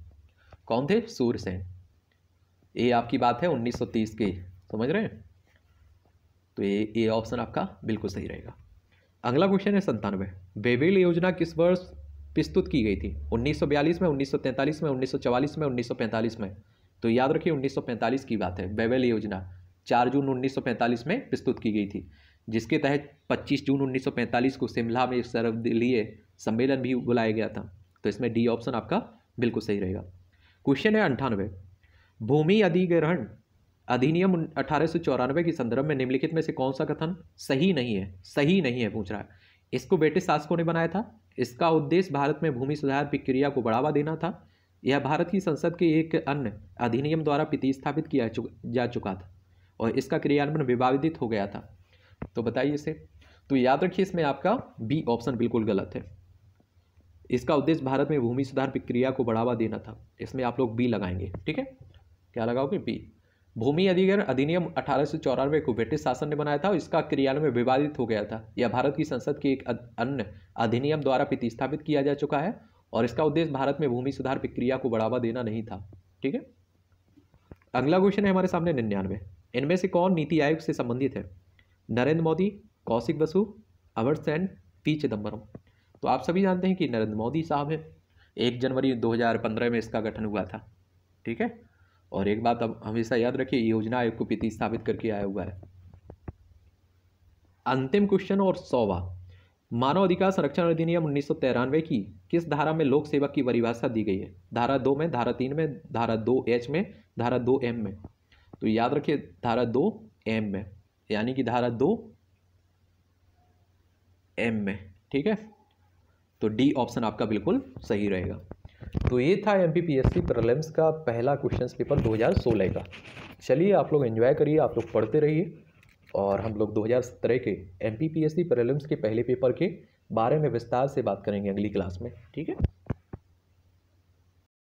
कौन थे सूरसेन ये आपकी बात है 1930 की समझ रहे हैं तो ये ए ऑप्शन आपका बिल्कुल सही रहेगा अगला क्वेश्चन है संतानवे बेबिल योजना किस वर्ष प्रस्तुत की गई थी 1942 में 1943 में 1944 में 1945 में तो याद रखिए 1945 की बात है बेबेल योजना 4 जून 1945 में प्रस्तुत की गई थी जिसके तहत 25 जून 1945 को शिमला में सर्वदलीय सम्मेलन भी बुलाया गया था तो इसमें डी ऑप्शन आपका बिल्कुल सही रहेगा क्वेश्चन है अंठानवे भूमि अधिग्रहण अधिनियम अठारह के संदर्भ में निम्नलिखित में से कौन सा कथन सही नहीं है सही नहीं है पूछ रहा है इसको ब्रिटिश शासकों ने बनाया था इसका उद्देश्य भारत में भूमि सुधार प्रक्रिया को बढ़ावा देना था यह भारत की संसद के एक अन्य अधिनियम द्वारा प्रतिस्थापित किया चुक, जा चुका था और इसका क्रियान्वयन विवादित हो गया था तो बताइए इसे तो याद रखिए इसमें आपका बी ऑप्शन बिल्कुल गलत है इसका उद्देश्य भारत में भूमि सुधार प्रक्रिया को बढ़ावा देना था इसमें आप लोग बी लगाएंगे ठीक है क्या लगाओगे बी भूमि अधिग्रहण अधिनियम अठारह को ब्रिटिश शासन ने बनाया था और इसका क्रियालय में विवादित हो गया था यह भारत की संसद के एक अन्य अधिनियम द्वारा प्रतिस्थापित किया जा चुका है और इसका उद्देश्य भारत में भूमि सुधार प्रक्रिया को बढ़ावा देना नहीं था ठीक है अगला क्वेश्चन है हमारे सामने निन्यानवे इनमें से कौन नीति आयोग से संबंधित है नरेंद्र मोदी कौशिक बसु अवर सेन पी चिदम्बरम तो आप सभी जानते हैं कि नरेंद्र मोदी साहब हैं एक जनवरी 2015 में इसका गठन हुआ था ठीक है और एक बात अब हमेशा याद रखिए योजना आयोग को स्थापित करके आया हुआ है अंतिम क्वेश्चन और सौवा मानव अधिकार संरक्षण अधिनियम उन्नीस की किस धारा में लोक सेवा की परिभाषा दी गई है धारा दो में धारा तीन में धारा दो एच में धारा दो एम में तो याद रखिए धारा दो एम में यानी कि धारा दो एम में ठीक है तो डी ऑप्शन आपका बिल्कुल सही रहेगा तो ये था M P P S C prelims का पहला क्वेश्चन पेपर 2016 का चलिए आप लोग एंजॉय करिए आप लोग पढ़ते रहिए और हम लोग 2017 के M P P S C prelims के पहले पेपर के बारे में विस्तार से बात करेंगे अगली क्लास में ठीक है